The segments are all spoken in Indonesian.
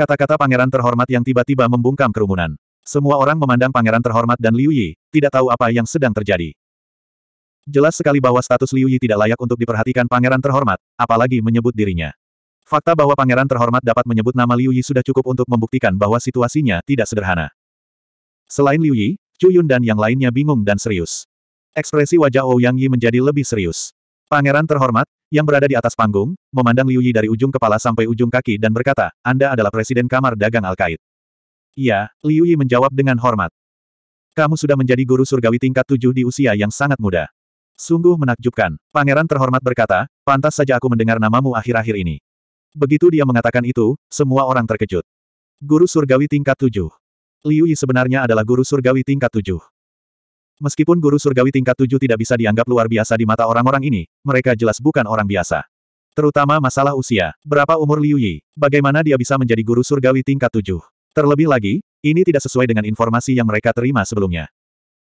Kata-kata pangeran terhormat yang tiba-tiba membungkam kerumunan. Semua orang memandang pangeran terhormat dan Liu Yi, tidak tahu apa yang sedang terjadi. Jelas sekali bahwa status Liu Yi tidak layak untuk diperhatikan pangeran terhormat, apalagi menyebut dirinya. Fakta bahwa pangeran terhormat dapat menyebut nama Liu Yi sudah cukup untuk membuktikan bahwa situasinya tidak sederhana. Selain Liu Yi, Chu Yun dan yang lainnya bingung dan serius. Ekspresi wajah Ouyang oh Yi menjadi lebih serius. Pangeran terhormat, yang berada di atas panggung, memandang Liu Yi dari ujung kepala sampai ujung kaki dan berkata, Anda adalah Presiden Kamar Dagang Al-Qaid. Iya, Liu Yi menjawab dengan hormat. Kamu sudah menjadi guru surgawi tingkat tujuh di usia yang sangat muda. Sungguh menakjubkan. Pangeran terhormat berkata, pantas saja aku mendengar namamu akhir-akhir ini. Begitu dia mengatakan itu, semua orang terkejut. Guru surgawi tingkat tujuh. Liu Yi sebenarnya adalah guru surgawi tingkat tujuh. Meskipun guru surgawi tingkat tujuh tidak bisa dianggap luar biasa di mata orang-orang ini, mereka jelas bukan orang biasa. Terutama masalah usia. Berapa umur Liu Yi? Bagaimana dia bisa menjadi guru surgawi tingkat tujuh? Terlebih lagi, ini tidak sesuai dengan informasi yang mereka terima sebelumnya.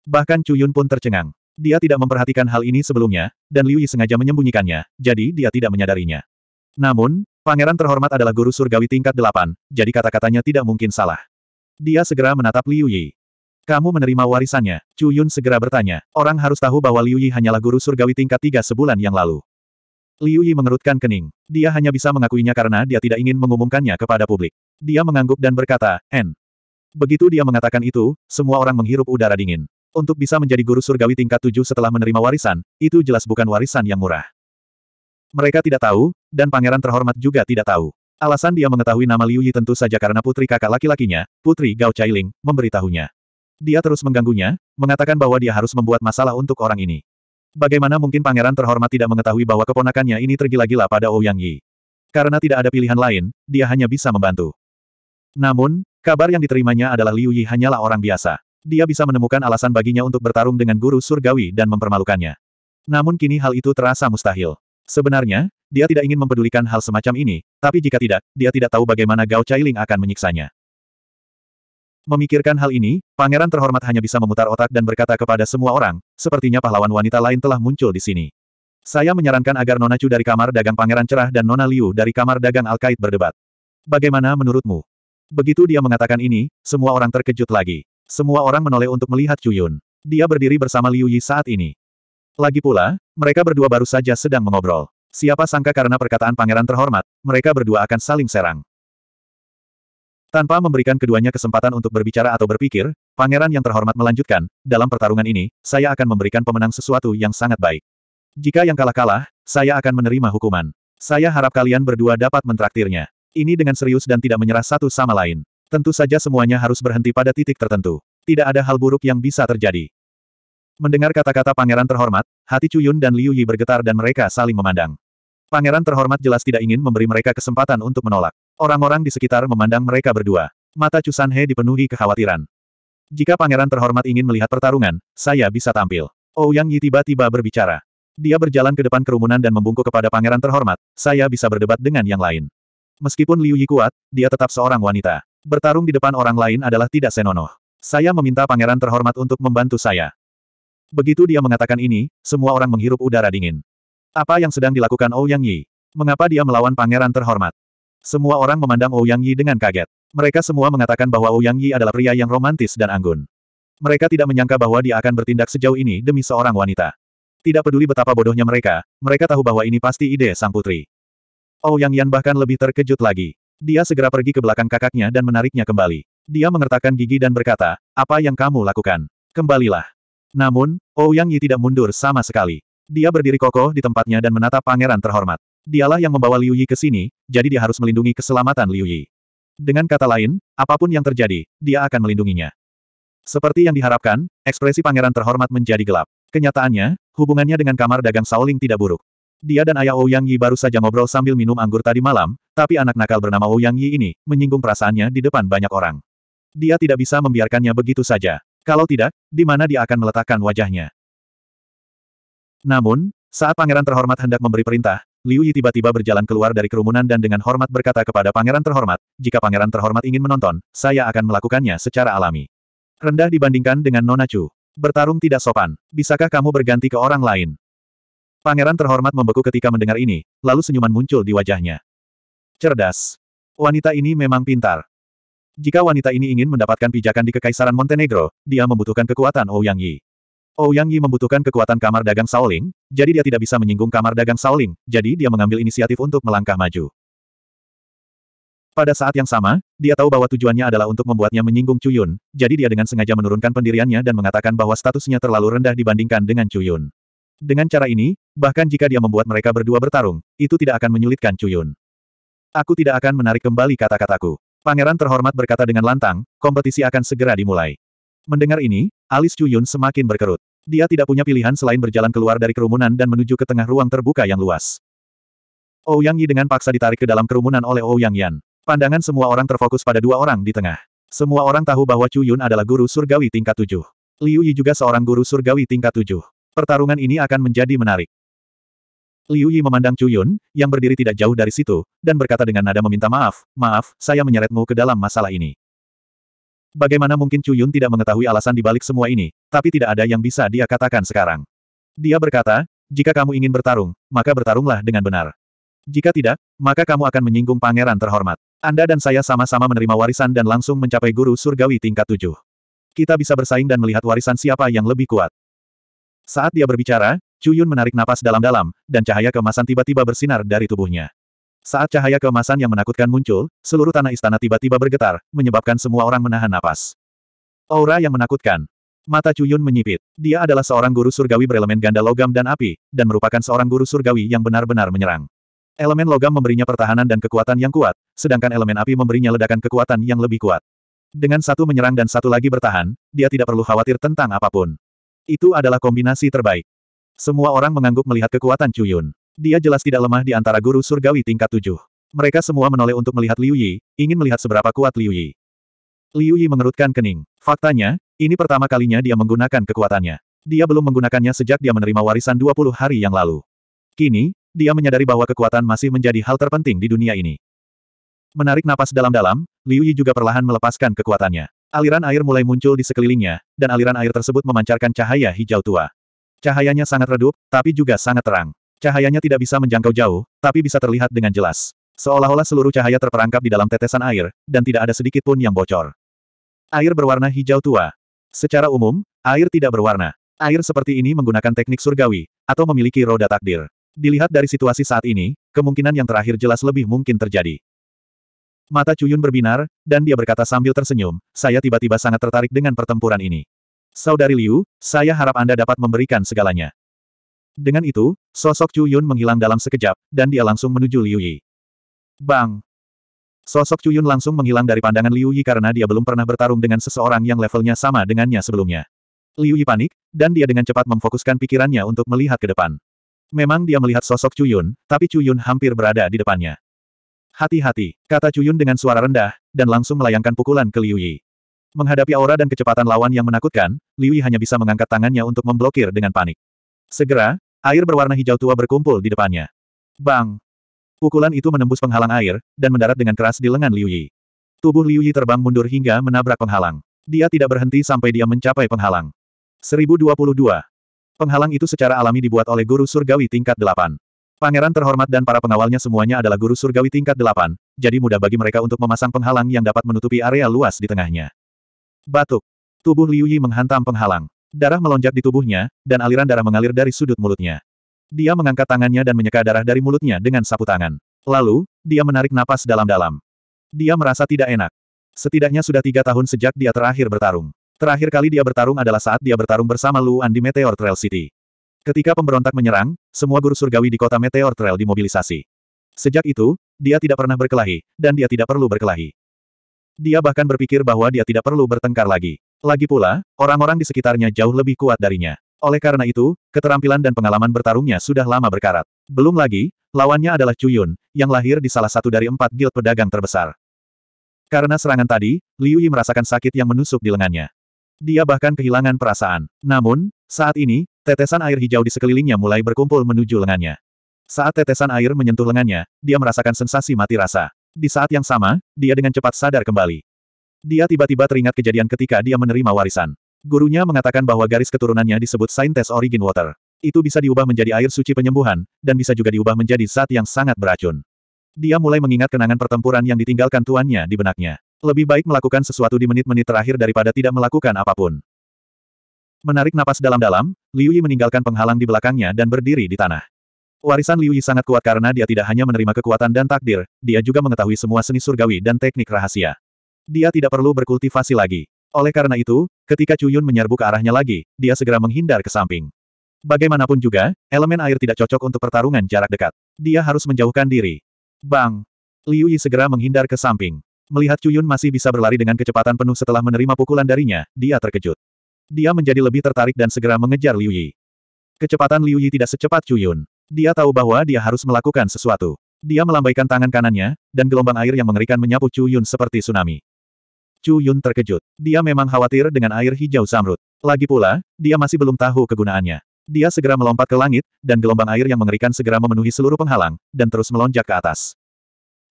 Bahkan Cuyun pun tercengang. Dia tidak memperhatikan hal ini sebelumnya, dan Liu Yi sengaja menyembunyikannya, jadi dia tidak menyadarinya. Namun, pangeran terhormat adalah guru surgawi tingkat delapan, jadi kata-katanya tidak mungkin salah. Dia segera menatap Liu Yi. Kamu menerima warisannya, Chu Yun segera bertanya. Orang harus tahu bahwa Liu Yi hanyalah guru surgawi tingkat tiga sebulan yang lalu. Liu Yi mengerutkan kening. Dia hanya bisa mengakuinya karena dia tidak ingin mengumumkannya kepada publik. Dia mengangguk dan berkata, N. Begitu dia mengatakan itu, semua orang menghirup udara dingin. Untuk bisa menjadi guru surgawi tingkat tujuh setelah menerima warisan, itu jelas bukan warisan yang murah. Mereka tidak tahu, dan pangeran terhormat juga tidak tahu. Alasan dia mengetahui nama Liu Yi tentu saja karena putri kakak laki-lakinya, putri Gao Ling, memberitahunya. Dia terus mengganggunya, mengatakan bahwa dia harus membuat masalah untuk orang ini. Bagaimana mungkin pangeran terhormat tidak mengetahui bahwa keponakannya ini tergila-gila pada Ouyang oh Yi? Karena tidak ada pilihan lain, dia hanya bisa membantu. Namun, kabar yang diterimanya adalah Liu Yi hanyalah orang biasa. Dia bisa menemukan alasan baginya untuk bertarung dengan guru surgawi dan mempermalukannya. Namun kini hal itu terasa mustahil. Sebenarnya, dia tidak ingin mempedulikan hal semacam ini, tapi jika tidak, dia tidak tahu bagaimana Gao Ling akan menyiksanya. Memikirkan hal ini, pangeran terhormat hanya bisa memutar otak dan berkata kepada semua orang, sepertinya pahlawan wanita lain telah muncul di sini. Saya menyarankan agar Nona Chu dari kamar dagang pangeran cerah dan Nona Liu dari kamar dagang Alkait berdebat. Bagaimana menurutmu? Begitu dia mengatakan ini, semua orang terkejut lagi. Semua orang menoleh untuk melihat Chu Yun. Dia berdiri bersama Liu Yi saat ini. Lagi pula, mereka berdua baru saja sedang mengobrol. Siapa sangka karena perkataan pangeran terhormat, mereka berdua akan saling serang. Tanpa memberikan keduanya kesempatan untuk berbicara atau berpikir, pangeran yang terhormat melanjutkan, dalam pertarungan ini, saya akan memberikan pemenang sesuatu yang sangat baik. Jika yang kalah kalah, saya akan menerima hukuman. Saya harap kalian berdua dapat mentraktirnya. Ini dengan serius dan tidak menyerah satu sama lain. Tentu saja semuanya harus berhenti pada titik tertentu. Tidak ada hal buruk yang bisa terjadi. Mendengar kata-kata pangeran terhormat, hati Cuyun dan Liu Yi bergetar dan mereka saling memandang. Pangeran terhormat jelas tidak ingin memberi mereka kesempatan untuk menolak. Orang-orang di sekitar memandang mereka berdua. Mata Cusanhe dipenuhi kekhawatiran. Jika pangeran terhormat ingin melihat pertarungan, saya bisa tampil. Ouyang oh, Yi tiba-tiba berbicara. Dia berjalan ke depan kerumunan dan membungkuk kepada pangeran terhormat, saya bisa berdebat dengan yang lain. Meskipun Liu Yi kuat, dia tetap seorang wanita. Bertarung di depan orang lain adalah tidak senonoh. Saya meminta pangeran terhormat untuk membantu saya. Begitu dia mengatakan ini, semua orang menghirup udara dingin. Apa yang sedang dilakukan Ouyang oh Yi? Mengapa dia melawan pangeran terhormat? Semua orang memandang Ouyang Yi dengan kaget. Mereka semua mengatakan bahwa Ouyang Yi adalah pria yang romantis dan anggun. Mereka tidak menyangka bahwa dia akan bertindak sejauh ini demi seorang wanita. Tidak peduli betapa bodohnya mereka, mereka tahu bahwa ini pasti ide sang putri. Ouyang Yan bahkan lebih terkejut lagi. Dia segera pergi ke belakang kakaknya dan menariknya kembali. Dia mengertakkan gigi dan berkata, apa yang kamu lakukan? Kembalilah. Namun, Ouyang Yi tidak mundur sama sekali. Dia berdiri kokoh di tempatnya dan menatap pangeran terhormat. Dialah yang membawa Liu Yi ke sini, jadi dia harus melindungi keselamatan Liu Yi. Dengan kata lain, apapun yang terjadi, dia akan melindunginya. Seperti yang diharapkan, ekspresi pangeran terhormat menjadi gelap. Kenyataannya, hubungannya dengan kamar dagang Saoling tidak buruk. Dia dan ayah Ouyang Yi baru saja ngobrol sambil minum anggur tadi malam, tapi anak nakal bernama Ouyang Yi ini menyinggung perasaannya di depan banyak orang. Dia tidak bisa membiarkannya begitu saja. Kalau tidak, di mana dia akan meletakkan wajahnya? Namun, saat pangeran terhormat hendak memberi perintah, Liu Yi tiba-tiba berjalan keluar dari kerumunan dan dengan hormat berkata kepada pangeran terhormat, jika pangeran terhormat ingin menonton, saya akan melakukannya secara alami. Rendah dibandingkan dengan Nona Chu. Bertarung tidak sopan. Bisakah kamu berganti ke orang lain? Pangeran terhormat membeku ketika mendengar ini, lalu senyuman muncul di wajahnya. Cerdas. Wanita ini memang pintar. Jika wanita ini ingin mendapatkan pijakan di Kekaisaran Montenegro, dia membutuhkan kekuatan Ouyang Yi. Ouyang oh, Yi membutuhkan kekuatan kamar dagang Shaoling, jadi dia tidak bisa menyinggung kamar dagang Shaoling, jadi dia mengambil inisiatif untuk melangkah maju. Pada saat yang sama, dia tahu bahwa tujuannya adalah untuk membuatnya menyinggung Cuyun, jadi dia dengan sengaja menurunkan pendiriannya dan mengatakan bahwa statusnya terlalu rendah dibandingkan dengan Cuyun. Dengan cara ini, bahkan jika dia membuat mereka berdua bertarung, itu tidak akan menyulitkan Cuyun. Aku tidak akan menarik kembali kata-kataku. Pangeran terhormat berkata dengan lantang, kompetisi akan segera dimulai. Mendengar ini, alis Cuyun semakin berkerut. Dia tidak punya pilihan selain berjalan keluar dari kerumunan dan menuju ke tengah ruang terbuka yang luas. Ouyang oh Yi dengan paksa ditarik ke dalam kerumunan oleh Ouyang oh Yan. Pandangan semua orang terfokus pada dua orang di tengah. Semua orang tahu bahwa Chu Yun adalah guru surgawi tingkat tujuh. Liu Yi juga seorang guru surgawi tingkat tujuh. Pertarungan ini akan menjadi menarik. Liu Yi memandang Chu Yun, yang berdiri tidak jauh dari situ, dan berkata dengan nada meminta maaf, maaf, saya menyeretmu ke dalam masalah ini. Bagaimana mungkin Chu Yun tidak mengetahui alasan dibalik semua ini, tapi tidak ada yang bisa dia katakan sekarang. Dia berkata, jika kamu ingin bertarung, maka bertarunglah dengan benar. Jika tidak, maka kamu akan menyinggung pangeran terhormat. Anda dan saya sama-sama menerima warisan dan langsung mencapai guru surgawi tingkat tujuh. Kita bisa bersaing dan melihat warisan siapa yang lebih kuat. Saat dia berbicara, Chu Yun menarik napas dalam-dalam, dan cahaya kemasan tiba-tiba bersinar dari tubuhnya. Saat cahaya keemasan yang menakutkan muncul, seluruh tanah istana tiba-tiba bergetar, menyebabkan semua orang menahan napas. Aura yang menakutkan. Mata Cuyun menyipit. Dia adalah seorang guru surgawi berelemen ganda logam dan api, dan merupakan seorang guru surgawi yang benar-benar menyerang. Elemen logam memberinya pertahanan dan kekuatan yang kuat, sedangkan elemen api memberinya ledakan kekuatan yang lebih kuat. Dengan satu menyerang dan satu lagi bertahan, dia tidak perlu khawatir tentang apapun. Itu adalah kombinasi terbaik. Semua orang mengangguk melihat kekuatan Cuyun. Dia jelas tidak lemah di antara guru surgawi tingkat tujuh. Mereka semua menoleh untuk melihat Liu Yi, ingin melihat seberapa kuat Liu Yi. Liu Yi mengerutkan kening. Faktanya, ini pertama kalinya dia menggunakan kekuatannya. Dia belum menggunakannya sejak dia menerima warisan 20 hari yang lalu. Kini, dia menyadari bahwa kekuatan masih menjadi hal terpenting di dunia ini. Menarik napas dalam-dalam, Liu Yi juga perlahan melepaskan kekuatannya. Aliran air mulai muncul di sekelilingnya, dan aliran air tersebut memancarkan cahaya hijau tua. Cahayanya sangat redup, tapi juga sangat terang. Cahayanya tidak bisa menjangkau jauh, tapi bisa terlihat dengan jelas. Seolah-olah seluruh cahaya terperangkap di dalam tetesan air, dan tidak ada sedikit pun yang bocor. Air berwarna hijau tua. Secara umum, air tidak berwarna. Air seperti ini menggunakan teknik surgawi, atau memiliki roda takdir. Dilihat dari situasi saat ini, kemungkinan yang terakhir jelas lebih mungkin terjadi. Mata Cuyun berbinar, dan dia berkata sambil tersenyum, saya tiba-tiba sangat tertarik dengan pertempuran ini. Saudari Liu, saya harap Anda dapat memberikan segalanya. Dengan itu, sosok Chu Yun menghilang dalam sekejap, dan dia langsung menuju Liu Yi. Bang! Sosok Chu Yun langsung menghilang dari pandangan Liu Yi karena dia belum pernah bertarung dengan seseorang yang levelnya sama dengannya sebelumnya. Liu Yi panik, dan dia dengan cepat memfokuskan pikirannya untuk melihat ke depan. Memang dia melihat sosok Chu Yun, tapi Chu Yun hampir berada di depannya. Hati-hati, kata Chu Yun dengan suara rendah, dan langsung melayangkan pukulan ke Liu Yi. Menghadapi aura dan kecepatan lawan yang menakutkan, Liu Yi hanya bisa mengangkat tangannya untuk memblokir dengan panik. Segera, Air berwarna hijau tua berkumpul di depannya. Bang! Pukulan itu menembus penghalang air, dan mendarat dengan keras di lengan Liu Yi. Tubuh Liu Yi terbang mundur hingga menabrak penghalang. Dia tidak berhenti sampai dia mencapai penghalang. 1022. Penghalang itu secara alami dibuat oleh guru surgawi tingkat 8. Pangeran terhormat dan para pengawalnya semuanya adalah guru surgawi tingkat 8, jadi mudah bagi mereka untuk memasang penghalang yang dapat menutupi area luas di tengahnya. Batuk. Tubuh Liu Yi menghantam penghalang. Darah melonjak di tubuhnya, dan aliran darah mengalir dari sudut mulutnya. Dia mengangkat tangannya dan menyeka darah dari mulutnya dengan sapu tangan. Lalu, dia menarik napas dalam-dalam. Dia merasa tidak enak. Setidaknya sudah tiga tahun sejak dia terakhir bertarung. Terakhir kali dia bertarung adalah saat dia bertarung bersama Luan di Meteor Trail City. Ketika pemberontak menyerang, semua guru surgawi di kota Meteor Trail dimobilisasi. Sejak itu, dia tidak pernah berkelahi, dan dia tidak perlu berkelahi. Dia bahkan berpikir bahwa dia tidak perlu bertengkar lagi. Lagi pula, orang-orang di sekitarnya jauh lebih kuat darinya. Oleh karena itu, keterampilan dan pengalaman bertarungnya sudah lama berkarat. Belum lagi, lawannya adalah Chuyun, yang lahir di salah satu dari empat guild pedagang terbesar. Karena serangan tadi, Liu Yi merasakan sakit yang menusuk di lengannya. Dia bahkan kehilangan perasaan. Namun, saat ini, tetesan air hijau di sekelilingnya mulai berkumpul menuju lengannya. Saat tetesan air menyentuh lengannya, dia merasakan sensasi mati rasa. Di saat yang sama, dia dengan cepat sadar kembali. Dia tiba-tiba teringat kejadian ketika dia menerima warisan. Gurunya mengatakan bahwa garis keturunannya disebut Saintes Origin Water. Itu bisa diubah menjadi air suci penyembuhan, dan bisa juga diubah menjadi zat yang sangat beracun. Dia mulai mengingat kenangan pertempuran yang ditinggalkan tuannya di benaknya. Lebih baik melakukan sesuatu di menit-menit terakhir daripada tidak melakukan apapun. Menarik napas dalam-dalam, Liu Yi meninggalkan penghalang di belakangnya dan berdiri di tanah. Warisan Liu Yi sangat kuat karena dia tidak hanya menerima kekuatan dan takdir, dia juga mengetahui semua seni surgawi dan teknik rahasia dia tidak perlu berkultivasi lagi. Oleh karena itu, ketika Cuyun menyerbu ke arahnya lagi, dia segera menghindar ke samping. Bagaimanapun juga, elemen air tidak cocok untuk pertarungan jarak dekat. Dia harus menjauhkan diri. Bang! Liu Yi segera menghindar ke samping. Melihat Cuyun masih bisa berlari dengan kecepatan penuh setelah menerima pukulan darinya, dia terkejut. Dia menjadi lebih tertarik dan segera mengejar Liu Yi. Kecepatan Liu Yi tidak secepat Cuyun. Dia tahu bahwa dia harus melakukan sesuatu. Dia melambaikan tangan kanannya, dan gelombang air yang mengerikan menyapu Cuyun seperti tsunami. Chu Yun terkejut. Dia memang khawatir dengan air hijau zamrud. Lagi pula, dia masih belum tahu kegunaannya. Dia segera melompat ke langit, dan gelombang air yang mengerikan segera memenuhi seluruh penghalang, dan terus melonjak ke atas.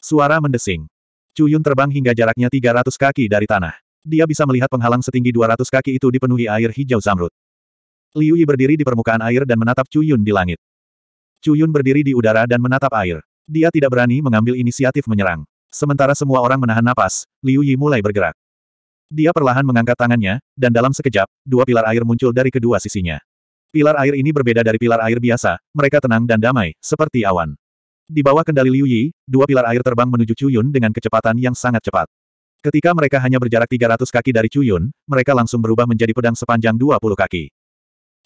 Suara mendesing. Chu Yun terbang hingga jaraknya 300 kaki dari tanah. Dia bisa melihat penghalang setinggi 200 kaki itu dipenuhi air hijau zamrud. Liu Yi berdiri di permukaan air dan menatap Chu Yun di langit. Chu Yun berdiri di udara dan menatap air. Dia tidak berani mengambil inisiatif menyerang. Sementara semua orang menahan napas, Liu Yi mulai bergerak. Dia perlahan mengangkat tangannya, dan dalam sekejap, dua pilar air muncul dari kedua sisinya. Pilar air ini berbeda dari pilar air biasa, mereka tenang dan damai, seperti awan. Di bawah kendali Liu Yi, dua pilar air terbang menuju Cuyun dengan kecepatan yang sangat cepat. Ketika mereka hanya berjarak 300 kaki dari Cuyun, mereka langsung berubah menjadi pedang sepanjang 20 kaki.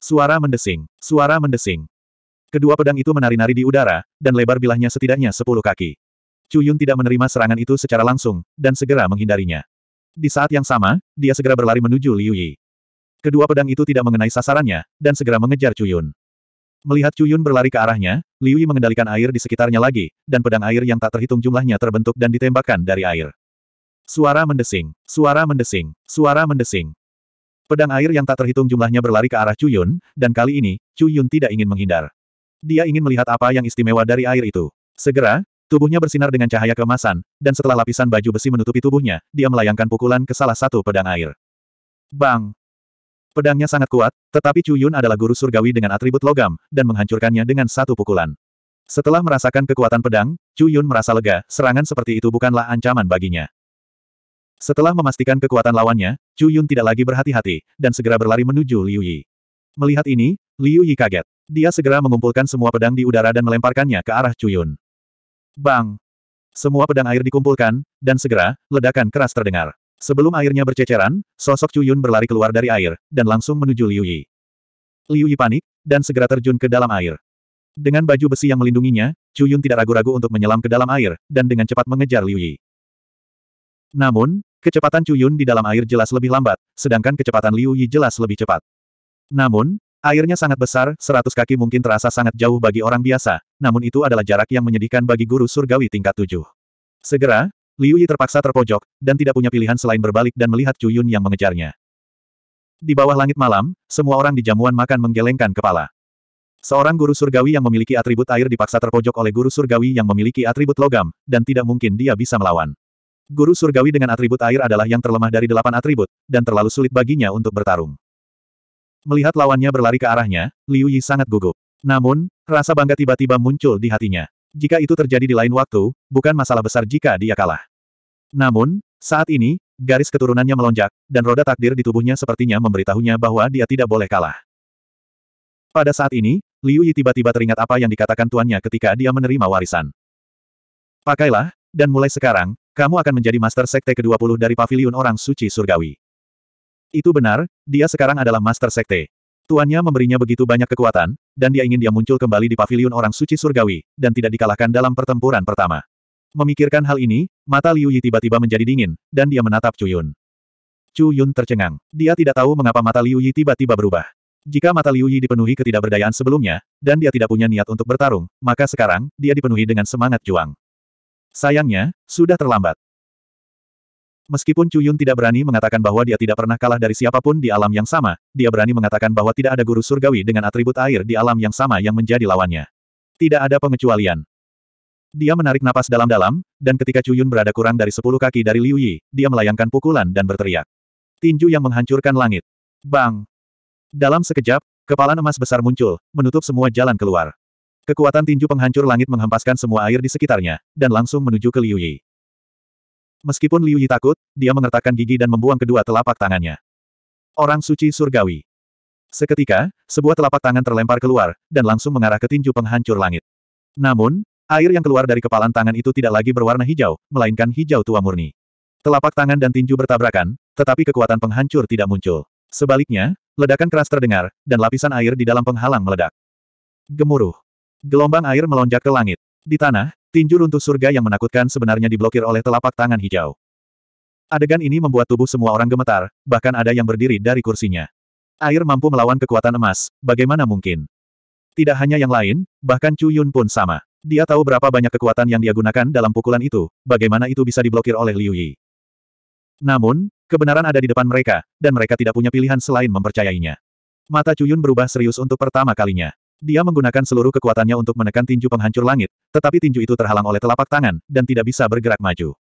Suara mendesing, suara mendesing. Kedua pedang itu menari-nari di udara, dan lebar bilahnya setidaknya 10 kaki. Chu Yun tidak menerima serangan itu secara langsung, dan segera menghindarinya. Di saat yang sama, dia segera berlari menuju Liu Yi. Kedua pedang itu tidak mengenai sasarannya, dan segera mengejar Chu Yun. Melihat Chu Yun berlari ke arahnya, Liu Yi mengendalikan air di sekitarnya lagi, dan pedang air yang tak terhitung jumlahnya terbentuk dan ditembakkan dari air. Suara mendesing, suara mendesing, suara mendesing. Pedang air yang tak terhitung jumlahnya berlari ke arah Chu Yun, dan kali ini, Chu Yun tidak ingin menghindar. Dia ingin melihat apa yang istimewa dari air itu. Segera, Tubuhnya bersinar dengan cahaya kemasan, dan setelah lapisan baju besi menutupi tubuhnya, dia melayangkan pukulan ke salah satu pedang air. Bang! Pedangnya sangat kuat, tetapi Chu Yun adalah guru surgawi dengan atribut logam, dan menghancurkannya dengan satu pukulan. Setelah merasakan kekuatan pedang, Chu Yun merasa lega, serangan seperti itu bukanlah ancaman baginya. Setelah memastikan kekuatan lawannya, Chu Yun tidak lagi berhati-hati, dan segera berlari menuju Liu Yi. Melihat ini, Liu Yi kaget. Dia segera mengumpulkan semua pedang di udara dan melemparkannya ke arah Chu Yun. Bang! Semua pedang air dikumpulkan, dan segera, ledakan keras terdengar. Sebelum airnya berceceran, sosok Cuyun berlari keluar dari air, dan langsung menuju Liu Yi. Liu Yi panik, dan segera terjun ke dalam air. Dengan baju besi yang melindunginya, Cuyun tidak ragu-ragu untuk menyelam ke dalam air, dan dengan cepat mengejar Liu Yi. Namun, kecepatan Cuyun di dalam air jelas lebih lambat, sedangkan kecepatan Liu Yi jelas lebih cepat. Namun, Airnya sangat besar, seratus kaki mungkin terasa sangat jauh bagi orang biasa, namun itu adalah jarak yang menyedihkan bagi guru surgawi tingkat tujuh. Segera, Liu Yi terpaksa terpojok, dan tidak punya pilihan selain berbalik dan melihat Chu Yun yang mengejarnya. Di bawah langit malam, semua orang di jamuan makan menggelengkan kepala. Seorang guru surgawi yang memiliki atribut air dipaksa terpojok oleh guru surgawi yang memiliki atribut logam, dan tidak mungkin dia bisa melawan. Guru surgawi dengan atribut air adalah yang terlemah dari delapan atribut, dan terlalu sulit baginya untuk bertarung. Melihat lawannya berlari ke arahnya, Liu Yi sangat gugup. Namun, rasa bangga tiba-tiba muncul di hatinya. Jika itu terjadi di lain waktu, bukan masalah besar jika dia kalah. Namun, saat ini, garis keturunannya melonjak, dan roda takdir di tubuhnya sepertinya memberitahunya bahwa dia tidak boleh kalah. Pada saat ini, Liu Yi tiba-tiba teringat apa yang dikatakan tuannya ketika dia menerima warisan. Pakailah, dan mulai sekarang, kamu akan menjadi Master Sekte ke-20 dari Paviliun Orang Suci Surgawi. Itu benar, dia sekarang adalah Master Sekte. Tuannya memberinya begitu banyak kekuatan, dan dia ingin dia muncul kembali di Paviliun orang suci surgawi, dan tidak dikalahkan dalam pertempuran pertama. Memikirkan hal ini, mata Liu Yi tiba-tiba menjadi dingin, dan dia menatap Chu Yun. Chu Yun tercengang. Dia tidak tahu mengapa mata Liu Yi tiba-tiba berubah. Jika mata Liu Yi dipenuhi ketidakberdayaan sebelumnya, dan dia tidak punya niat untuk bertarung, maka sekarang, dia dipenuhi dengan semangat juang. Sayangnya, sudah terlambat. Meskipun Cuyun tidak berani mengatakan bahwa dia tidak pernah kalah dari siapapun di alam yang sama, dia berani mengatakan bahwa tidak ada guru surgawi dengan atribut air di alam yang sama yang menjadi lawannya. Tidak ada pengecualian. Dia menarik napas dalam-dalam, dan ketika Cuyun berada kurang dari sepuluh kaki dari Liu Yi, dia melayangkan pukulan dan berteriak. Tinju yang menghancurkan langit. Bang! Dalam sekejap, kepala emas besar muncul, menutup semua jalan keluar. Kekuatan tinju penghancur langit menghempaskan semua air di sekitarnya, dan langsung menuju ke Liu Yi. Meskipun Liu Yi takut, dia mengertakkan gigi dan membuang kedua telapak tangannya. Orang suci surgawi. Seketika, sebuah telapak tangan terlempar keluar, dan langsung mengarah ke tinju penghancur langit. Namun, air yang keluar dari kepalan tangan itu tidak lagi berwarna hijau, melainkan hijau tua murni. Telapak tangan dan tinju bertabrakan, tetapi kekuatan penghancur tidak muncul. Sebaliknya, ledakan keras terdengar, dan lapisan air di dalam penghalang meledak. Gemuruh. Gelombang air melonjak ke langit. Di tanah, tinju runtuh surga yang menakutkan sebenarnya diblokir oleh telapak tangan hijau. Adegan ini membuat tubuh semua orang gemetar, bahkan ada yang berdiri dari kursinya. Air mampu melawan kekuatan emas, bagaimana mungkin? Tidak hanya yang lain, bahkan Chu Yun pun sama. Dia tahu berapa banyak kekuatan yang dia gunakan dalam pukulan itu, bagaimana itu bisa diblokir oleh Liu Yi. Namun, kebenaran ada di depan mereka, dan mereka tidak punya pilihan selain mempercayainya. Mata Cuyun berubah serius untuk pertama kalinya. Dia menggunakan seluruh kekuatannya untuk menekan tinju penghancur langit, tetapi tinju itu terhalang oleh telapak tangan, dan tidak bisa bergerak maju.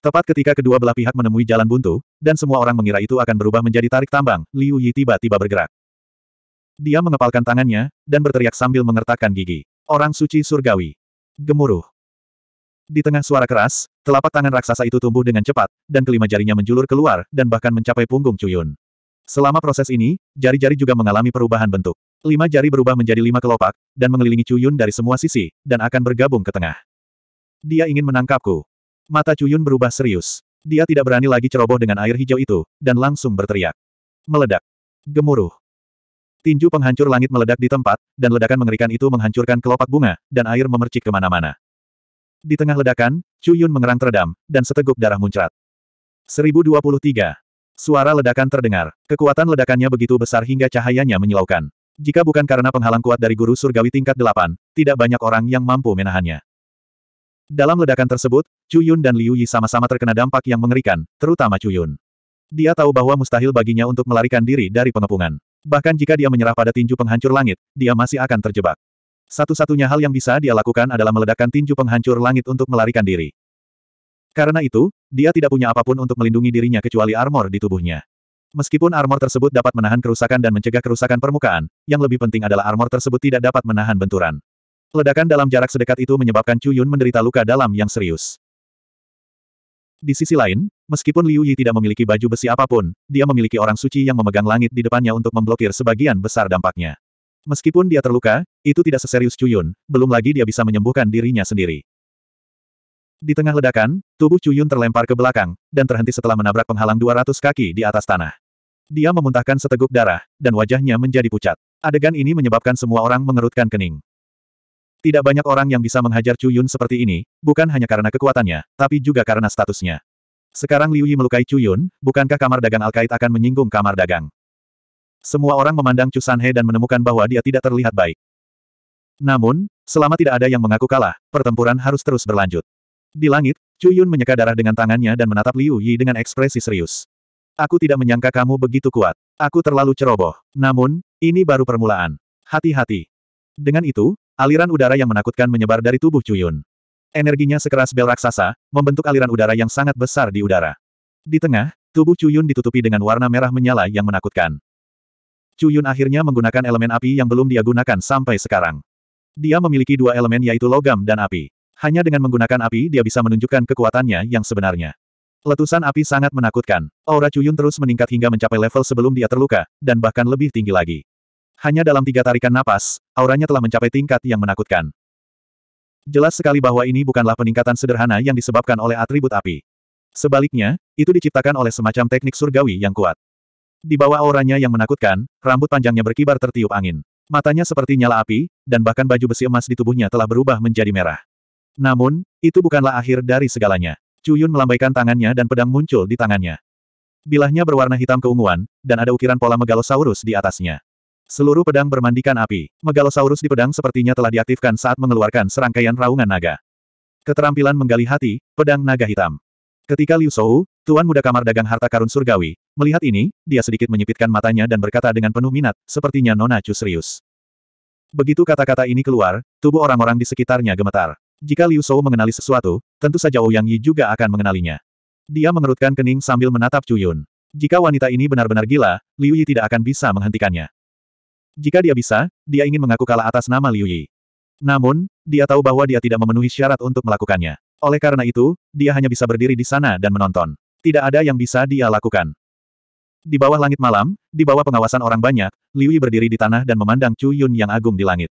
Tepat ketika kedua belah pihak menemui jalan buntu, dan semua orang mengira itu akan berubah menjadi tarik tambang, Liu Yi tiba-tiba bergerak. Dia mengepalkan tangannya, dan berteriak sambil mengertakkan gigi. Orang suci surgawi. Gemuruh. Di tengah suara keras, telapak tangan raksasa itu tumbuh dengan cepat, dan kelima jarinya menjulur keluar, dan bahkan mencapai punggung Cuyun. Selama proses ini, jari-jari juga mengalami perubahan bentuk. Lima jari berubah menjadi lima kelopak, dan mengelilingi Cuyun dari semua sisi, dan akan bergabung ke tengah. Dia ingin menangkapku. Mata Cuyun berubah serius. Dia tidak berani lagi ceroboh dengan air hijau itu, dan langsung berteriak. Meledak. Gemuruh. Tinju penghancur langit meledak di tempat, dan ledakan mengerikan itu menghancurkan kelopak bunga, dan air memercik kemana-mana. Di tengah ledakan, Cuyun mengerang teredam, dan seteguk darah muncrat. 1023. Suara ledakan terdengar. Kekuatan ledakannya begitu besar hingga cahayanya menyilaukan. Jika bukan karena penghalang kuat dari guru surgawi tingkat delapan, tidak banyak orang yang mampu menahannya. Dalam ledakan tersebut, Chu Yun dan Liu Yi sama-sama terkena dampak yang mengerikan, terutama Chu Yun. Dia tahu bahwa mustahil baginya untuk melarikan diri dari pengepungan. Bahkan jika dia menyerah pada tinju penghancur langit, dia masih akan terjebak. Satu-satunya hal yang bisa dia lakukan adalah meledakkan tinju penghancur langit untuk melarikan diri. Karena itu, dia tidak punya apapun untuk melindungi dirinya kecuali armor di tubuhnya. Meskipun armor tersebut dapat menahan kerusakan dan mencegah kerusakan permukaan, yang lebih penting adalah armor tersebut tidak dapat menahan benturan. Ledakan dalam jarak sedekat itu menyebabkan Chu Yun menderita luka dalam yang serius. Di sisi lain, meskipun Liu Yi tidak memiliki baju besi apapun, dia memiliki orang suci yang memegang langit di depannya untuk memblokir sebagian besar dampaknya. Meskipun dia terluka, itu tidak seserius Chu Yun, belum lagi dia bisa menyembuhkan dirinya sendiri. Di tengah ledakan, tubuh Cuyun terlempar ke belakang, dan terhenti setelah menabrak penghalang 200 kaki di atas tanah. Dia memuntahkan seteguk darah, dan wajahnya menjadi pucat. Adegan ini menyebabkan semua orang mengerutkan kening. Tidak banyak orang yang bisa menghajar Cuyun seperti ini, bukan hanya karena kekuatannya, tapi juga karena statusnya. Sekarang Liu Yi melukai Cuyun, bukankah kamar dagang Alkait akan menyinggung kamar dagang? Semua orang memandang Chu Sanhe dan menemukan bahwa dia tidak terlihat baik. Namun, selama tidak ada yang mengaku kalah, pertempuran harus terus berlanjut. Di langit, Chu Yun menyeka darah dengan tangannya dan menatap Liu Yi dengan ekspresi serius. Aku tidak menyangka kamu begitu kuat. Aku terlalu ceroboh. Namun, ini baru permulaan. Hati-hati. Dengan itu, aliran udara yang menakutkan menyebar dari tubuh Chu Yun. Energinya sekeras bel raksasa, membentuk aliran udara yang sangat besar di udara. Di tengah, tubuh Chu Yun ditutupi dengan warna merah menyala yang menakutkan. Chu Yun akhirnya menggunakan elemen api yang belum dia gunakan sampai sekarang. Dia memiliki dua elemen yaitu logam dan api. Hanya dengan menggunakan api dia bisa menunjukkan kekuatannya yang sebenarnya. Letusan api sangat menakutkan. Aura Cuyun terus meningkat hingga mencapai level sebelum dia terluka, dan bahkan lebih tinggi lagi. Hanya dalam tiga tarikan napas, auranya telah mencapai tingkat yang menakutkan. Jelas sekali bahwa ini bukanlah peningkatan sederhana yang disebabkan oleh atribut api. Sebaliknya, itu diciptakan oleh semacam teknik surgawi yang kuat. Di bawah auranya yang menakutkan, rambut panjangnya berkibar tertiup angin. Matanya seperti nyala api, dan bahkan baju besi emas di tubuhnya telah berubah menjadi merah. Namun, itu bukanlah akhir dari segalanya. Cuyun melambaikan tangannya dan pedang muncul di tangannya. Bilahnya berwarna hitam keunguan, dan ada ukiran pola megalosaurus di atasnya. Seluruh pedang bermandikan api. Megalosaurus di pedang sepertinya telah diaktifkan saat mengeluarkan serangkaian raungan naga. Keterampilan menggali hati, pedang naga hitam. Ketika Liu Shou, tuan muda kamar dagang harta karun surgawi, melihat ini, dia sedikit menyipitkan matanya dan berkata dengan penuh minat, sepertinya Nona Chu serius. Begitu kata-kata ini keluar, tubuh orang-orang di sekitarnya gemetar. Jika Liu Shou mengenali sesuatu, tentu saja Ouyang oh Yi juga akan mengenalinya. Dia mengerutkan kening sambil menatap Chu Yun. Jika wanita ini benar-benar gila, Liu Yi tidak akan bisa menghentikannya. Jika dia bisa, dia ingin mengaku kalah atas nama Liu Yi. Namun, dia tahu bahwa dia tidak memenuhi syarat untuk melakukannya. Oleh karena itu, dia hanya bisa berdiri di sana dan menonton. Tidak ada yang bisa dia lakukan. Di bawah langit malam, di bawah pengawasan orang banyak, Liu Yi berdiri di tanah dan memandang Chu Yun yang agung di langit.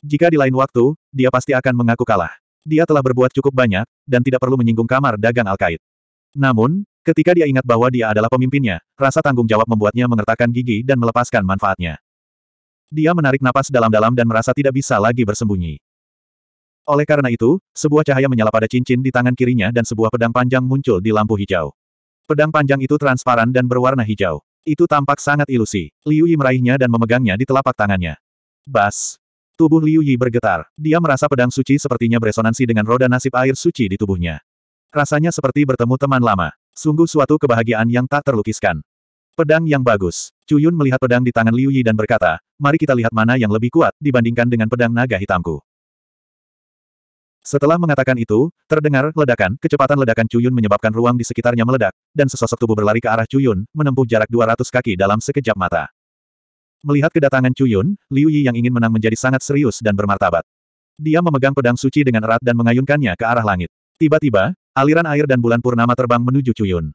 Jika di lain waktu, dia pasti akan mengaku kalah. Dia telah berbuat cukup banyak, dan tidak perlu menyinggung kamar dagang Al-Qaid. Namun, ketika dia ingat bahwa dia adalah pemimpinnya, rasa tanggung jawab membuatnya mengertakkan gigi dan melepaskan manfaatnya. Dia menarik napas dalam-dalam dan merasa tidak bisa lagi bersembunyi. Oleh karena itu, sebuah cahaya menyala pada cincin di tangan kirinya dan sebuah pedang panjang muncul di lampu hijau. Pedang panjang itu transparan dan berwarna hijau. Itu tampak sangat ilusi. Liu Yi meraihnya dan memegangnya di telapak tangannya. Bas! Tubuh Liu Yi bergetar. Dia merasa pedang suci sepertinya beresonansi dengan roda nasib air suci di tubuhnya. Rasanya seperti bertemu teman lama. Sungguh suatu kebahagiaan yang tak terlukiskan. Pedang yang bagus. Yun melihat pedang di tangan Liu Yi dan berkata, mari kita lihat mana yang lebih kuat dibandingkan dengan pedang naga hitamku. Setelah mengatakan itu, terdengar ledakan, kecepatan ledakan Yun menyebabkan ruang di sekitarnya meledak, dan sesosok tubuh berlari ke arah Yun, menempuh jarak 200 kaki dalam sekejap mata. Melihat kedatangan Cuyun, Liu Yi yang ingin menang menjadi sangat serius dan bermartabat. Dia memegang pedang suci dengan erat dan mengayunkannya ke arah langit. Tiba-tiba, aliran air dan bulan purnama terbang menuju Cuyun.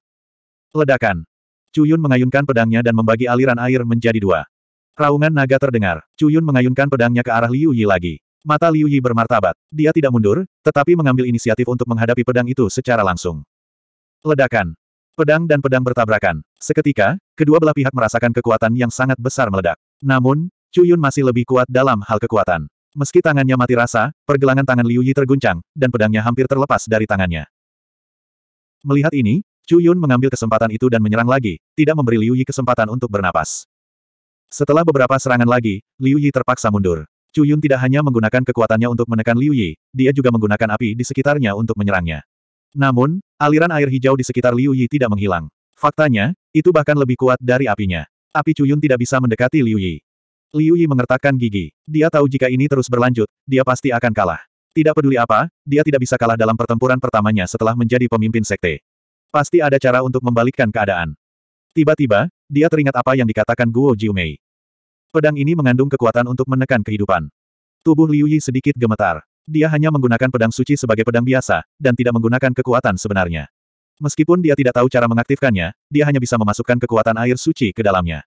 Ledakan. Cuyun mengayunkan pedangnya dan membagi aliran air menjadi dua. Raungan naga terdengar. Cuyun mengayunkan pedangnya ke arah Liu Yi lagi. Mata Liu Yi bermartabat. Dia tidak mundur, tetapi mengambil inisiatif untuk menghadapi pedang itu secara langsung. Ledakan. Pedang dan pedang bertabrakan. Seketika, kedua belah pihak merasakan kekuatan yang sangat besar meledak. Namun, Yun masih lebih kuat dalam hal kekuatan. Meski tangannya mati rasa, pergelangan tangan Liu Yi terguncang, dan pedangnya hampir terlepas dari tangannya. Melihat ini, Yun mengambil kesempatan itu dan menyerang lagi, tidak memberi Liu Yi kesempatan untuk bernapas. Setelah beberapa serangan lagi, Liu Yi terpaksa mundur. Yun tidak hanya menggunakan kekuatannya untuk menekan Liu Yi, dia juga menggunakan api di sekitarnya untuk menyerangnya. Namun, aliran air hijau di sekitar Liu Yi tidak menghilang. Faktanya, itu bahkan lebih kuat dari apinya. Api Cuyun tidak bisa mendekati Liu Yi. Liu Yi mengertakkan gigi. Dia tahu jika ini terus berlanjut, dia pasti akan kalah. Tidak peduli apa, dia tidak bisa kalah dalam pertempuran pertamanya setelah menjadi pemimpin sekte. Pasti ada cara untuk membalikkan keadaan. Tiba-tiba, dia teringat apa yang dikatakan Guo Jiumei. Pedang ini mengandung kekuatan untuk menekan kehidupan. Tubuh Liu Yi sedikit gemetar. Dia hanya menggunakan pedang suci sebagai pedang biasa, dan tidak menggunakan kekuatan sebenarnya. Meskipun dia tidak tahu cara mengaktifkannya, dia hanya bisa memasukkan kekuatan air suci ke dalamnya.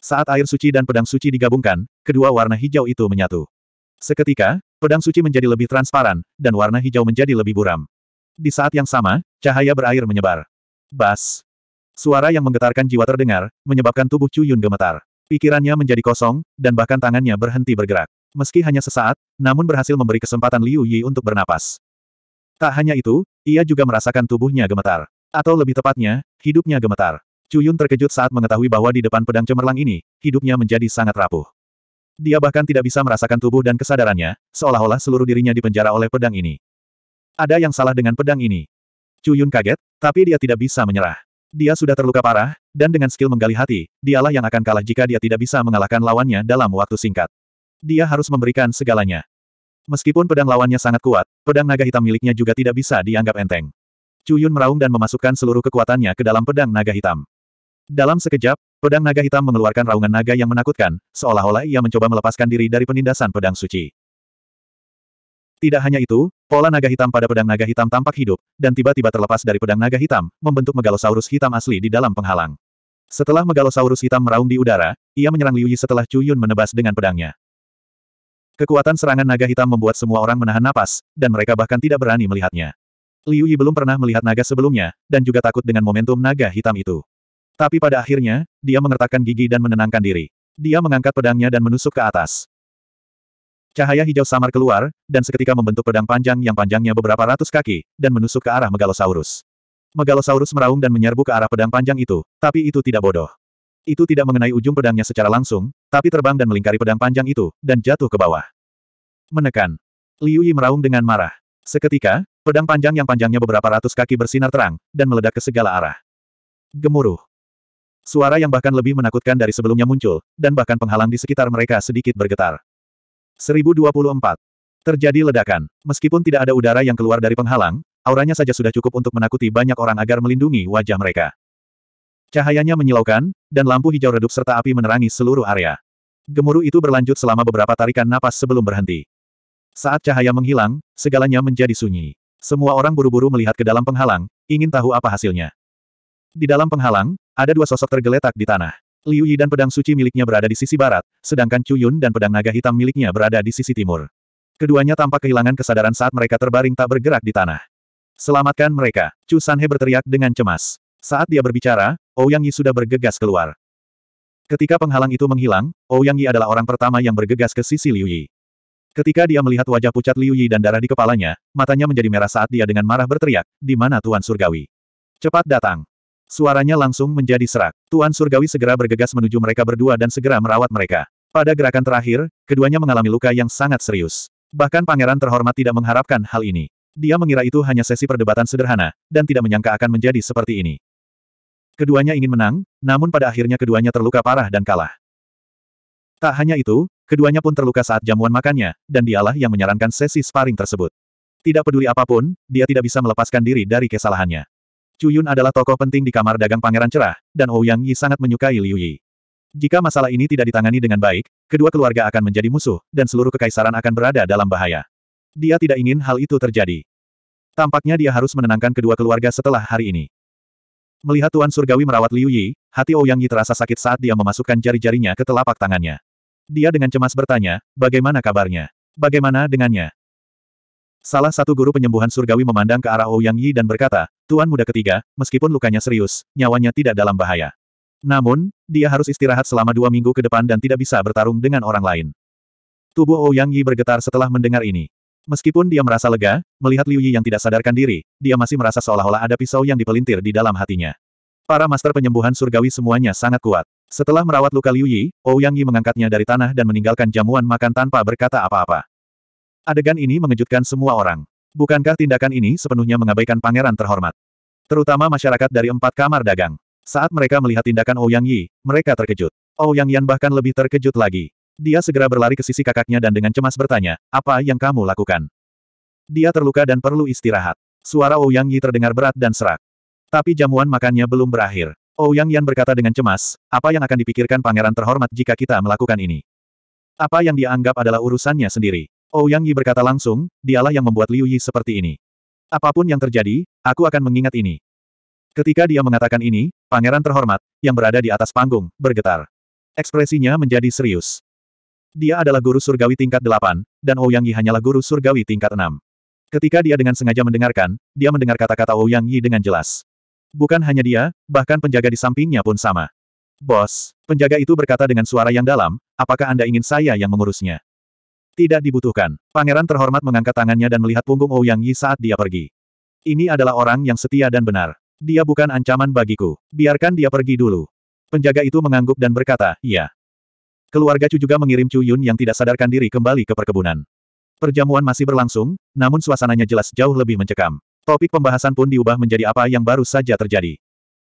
Saat air suci dan pedang suci digabungkan, kedua warna hijau itu menyatu. Seketika, pedang suci menjadi lebih transparan, dan warna hijau menjadi lebih buram. Di saat yang sama, cahaya berair menyebar. Bas. Suara yang menggetarkan jiwa terdengar, menyebabkan tubuh Chu gemetar. Pikirannya menjadi kosong, dan bahkan tangannya berhenti bergerak. Meski hanya sesaat, namun berhasil memberi kesempatan Liu Yi untuk bernapas. Tak hanya itu, ia juga merasakan tubuhnya gemetar. Atau lebih tepatnya, hidupnya gemetar. Cuyun terkejut saat mengetahui bahwa di depan pedang cemerlang ini, hidupnya menjadi sangat rapuh. Dia bahkan tidak bisa merasakan tubuh dan kesadarannya, seolah-olah seluruh dirinya dipenjara oleh pedang ini. Ada yang salah dengan pedang ini. Cuyun kaget, tapi dia tidak bisa menyerah. Dia sudah terluka parah, dan dengan skill menggali hati, dialah yang akan kalah jika dia tidak bisa mengalahkan lawannya dalam waktu singkat. Dia harus memberikan segalanya. Meskipun pedang lawannya sangat kuat, pedang naga hitam miliknya juga tidak bisa dianggap enteng. Cuyun meraung dan memasukkan seluruh kekuatannya ke dalam pedang naga hitam. Dalam sekejap, pedang naga hitam mengeluarkan raungan naga yang menakutkan, seolah-olah ia mencoba melepaskan diri dari penindasan pedang suci. Tidak hanya itu, pola naga hitam pada pedang naga hitam tampak hidup, dan tiba-tiba terlepas dari pedang naga hitam, membentuk megalosaurus hitam asli di dalam penghalang. Setelah megalosaurus hitam meraung di udara, ia menyerang Liu Yi setelah Chu menebas dengan pedangnya. Kekuatan serangan naga hitam membuat semua orang menahan napas, dan mereka bahkan tidak berani melihatnya. Liu Yi belum pernah melihat naga sebelumnya, dan juga takut dengan momentum naga hitam itu. Tapi pada akhirnya, dia mengertakkan gigi dan menenangkan diri. Dia mengangkat pedangnya dan menusuk ke atas. Cahaya hijau samar keluar, dan seketika membentuk pedang panjang yang panjangnya beberapa ratus kaki, dan menusuk ke arah Megalosaurus. Megalosaurus meraung dan menyerbu ke arah pedang panjang itu, tapi itu tidak bodoh. Itu tidak mengenai ujung pedangnya secara langsung, tapi terbang dan melingkari pedang panjang itu, dan jatuh ke bawah. Menekan. Liu Yi meraung dengan marah. Seketika, pedang panjang yang panjangnya beberapa ratus kaki bersinar terang, dan meledak ke segala arah. Gemuruh. Suara yang bahkan lebih menakutkan dari sebelumnya muncul, dan bahkan penghalang di sekitar mereka sedikit bergetar. 1024. Terjadi ledakan. Meskipun tidak ada udara yang keluar dari penghalang, auranya saja sudah cukup untuk menakuti banyak orang agar melindungi wajah mereka. Cahayanya menyilaukan, dan lampu hijau redup serta api menerangi seluruh area. Gemuruh itu berlanjut selama beberapa tarikan napas sebelum berhenti. Saat cahaya menghilang, segalanya menjadi sunyi. Semua orang buru-buru melihat ke dalam penghalang, ingin tahu apa hasilnya. Di dalam penghalang, ada dua sosok tergeletak di tanah. Liu Yi dan pedang suci miliknya berada di sisi barat, sedangkan Chu Yun dan pedang naga hitam miliknya berada di sisi timur. Keduanya tampak kehilangan kesadaran saat mereka terbaring tak bergerak di tanah. Selamatkan mereka, Chu Sanhe berteriak dengan cemas. Saat dia berbicara, Ouyang Yi sudah bergegas keluar. Ketika penghalang itu menghilang, Ouyang Yi adalah orang pertama yang bergegas ke sisi Liu Yi. Ketika dia melihat wajah pucat Liu Yi dan darah di kepalanya, matanya menjadi merah saat dia dengan marah berteriak, di mana Tuan Surgawi? Cepat datang. Suaranya langsung menjadi serak. Tuan Surgawi segera bergegas menuju mereka berdua dan segera merawat mereka. Pada gerakan terakhir, keduanya mengalami luka yang sangat serius. Bahkan pangeran terhormat tidak mengharapkan hal ini. Dia mengira itu hanya sesi perdebatan sederhana, dan tidak menyangka akan menjadi seperti ini. Keduanya ingin menang, namun pada akhirnya keduanya terluka parah dan kalah. Tak hanya itu, keduanya pun terluka saat jamuan makannya, dan dialah yang menyarankan sesi sparring tersebut. Tidak peduli apapun, dia tidak bisa melepaskan diri dari kesalahannya. Cuyun adalah tokoh penting di kamar dagang Pangeran Cerah, dan Ouyang Yi sangat menyukai Liu Yi. Jika masalah ini tidak ditangani dengan baik, kedua keluarga akan menjadi musuh, dan seluruh kekaisaran akan berada dalam bahaya. Dia tidak ingin hal itu terjadi. Tampaknya dia harus menenangkan kedua keluarga setelah hari ini. Melihat Tuan Surgawi merawat Liu Yi, hati Ouyang oh Yi terasa sakit saat dia memasukkan jari-jarinya ke telapak tangannya. Dia dengan cemas bertanya, bagaimana kabarnya? Bagaimana dengannya? Salah satu guru penyembuhan surgawi memandang ke arah Ouyang oh Yi dan berkata, Tuan muda ketiga, meskipun lukanya serius, nyawanya tidak dalam bahaya. Namun, dia harus istirahat selama dua minggu ke depan dan tidak bisa bertarung dengan orang lain. Tubuh Ouyang oh Yi bergetar setelah mendengar ini. Meskipun dia merasa lega, melihat Liu Yi yang tidak sadarkan diri, dia masih merasa seolah-olah ada pisau yang dipelintir di dalam hatinya. Para master penyembuhan surgawi semuanya sangat kuat. Setelah merawat luka Liu Yi, Ouyang Yi mengangkatnya dari tanah dan meninggalkan jamuan makan tanpa berkata apa-apa. Adegan ini mengejutkan semua orang. Bukankah tindakan ini sepenuhnya mengabaikan pangeran terhormat? Terutama masyarakat dari empat kamar dagang. Saat mereka melihat tindakan Ouyang Yi, mereka terkejut. Ouyang Yan bahkan lebih terkejut lagi. Dia segera berlari ke sisi kakaknya dan dengan cemas bertanya, apa yang kamu lakukan? Dia terluka dan perlu istirahat. Suara Ouyang Yi terdengar berat dan serak. Tapi jamuan makannya belum berakhir. Ouyang Yan berkata dengan cemas, apa yang akan dipikirkan pangeran terhormat jika kita melakukan ini? Apa yang dianggap adalah urusannya sendiri. Ouyang Yi berkata langsung, dialah yang membuat Liu Yi seperti ini. Apapun yang terjadi, aku akan mengingat ini. Ketika dia mengatakan ini, pangeran terhormat, yang berada di atas panggung, bergetar. Ekspresinya menjadi serius. Dia adalah guru surgawi tingkat 8, dan Ouyang Yi hanyalah guru surgawi tingkat 6. Ketika dia dengan sengaja mendengarkan, dia mendengar kata-kata Ouyang Yi dengan jelas. Bukan hanya dia, bahkan penjaga di sampingnya pun sama. Bos, penjaga itu berkata dengan suara yang dalam, apakah Anda ingin saya yang mengurusnya? Tidak dibutuhkan. Pangeran terhormat mengangkat tangannya dan melihat punggung Ouyang Yi saat dia pergi. Ini adalah orang yang setia dan benar. Dia bukan ancaman bagiku. Biarkan dia pergi dulu. Penjaga itu mengangguk dan berkata, iya. Keluarga Chu juga mengirim Chu Yun yang tidak sadarkan diri kembali ke perkebunan. Perjamuan masih berlangsung, namun suasananya jelas jauh lebih mencekam. Topik pembahasan pun diubah menjadi apa yang baru saja terjadi.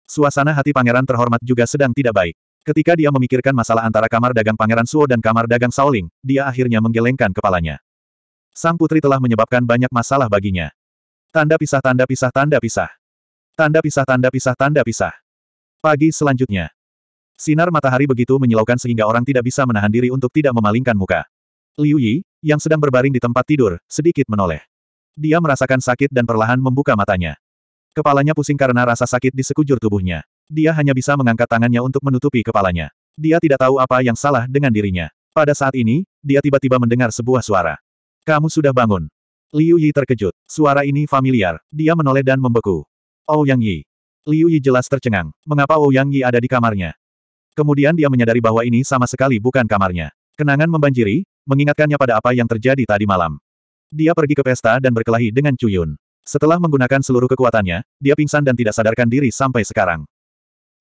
Suasana hati pangeran terhormat juga sedang tidak baik. Ketika dia memikirkan masalah antara kamar dagang pangeran Suo dan kamar dagang Saoling, dia akhirnya menggelengkan kepalanya. Sang putri telah menyebabkan banyak masalah baginya. Tanda pisah tanda pisah tanda pisah. Tanda pisah tanda pisah tanda pisah. Pagi selanjutnya, Sinar matahari begitu menyilaukan sehingga orang tidak bisa menahan diri untuk tidak memalingkan muka. Liu Yi, yang sedang berbaring di tempat tidur, sedikit menoleh. Dia merasakan sakit dan perlahan membuka matanya. Kepalanya pusing karena rasa sakit di sekujur tubuhnya. Dia hanya bisa mengangkat tangannya untuk menutupi kepalanya. Dia tidak tahu apa yang salah dengan dirinya. Pada saat ini, dia tiba-tiba mendengar sebuah suara. Kamu sudah bangun. Liu Yi terkejut. Suara ini familiar. Dia menoleh dan membeku. Oh Yang Yi. Liu Yi jelas tercengang. Mengapa Oh Yang Yi ada di kamarnya? Kemudian dia menyadari bahwa ini sama sekali bukan kamarnya. Kenangan membanjiri, mengingatkannya pada apa yang terjadi tadi malam. Dia pergi ke pesta dan berkelahi dengan Cuyun. Setelah menggunakan seluruh kekuatannya, dia pingsan dan tidak sadarkan diri sampai sekarang.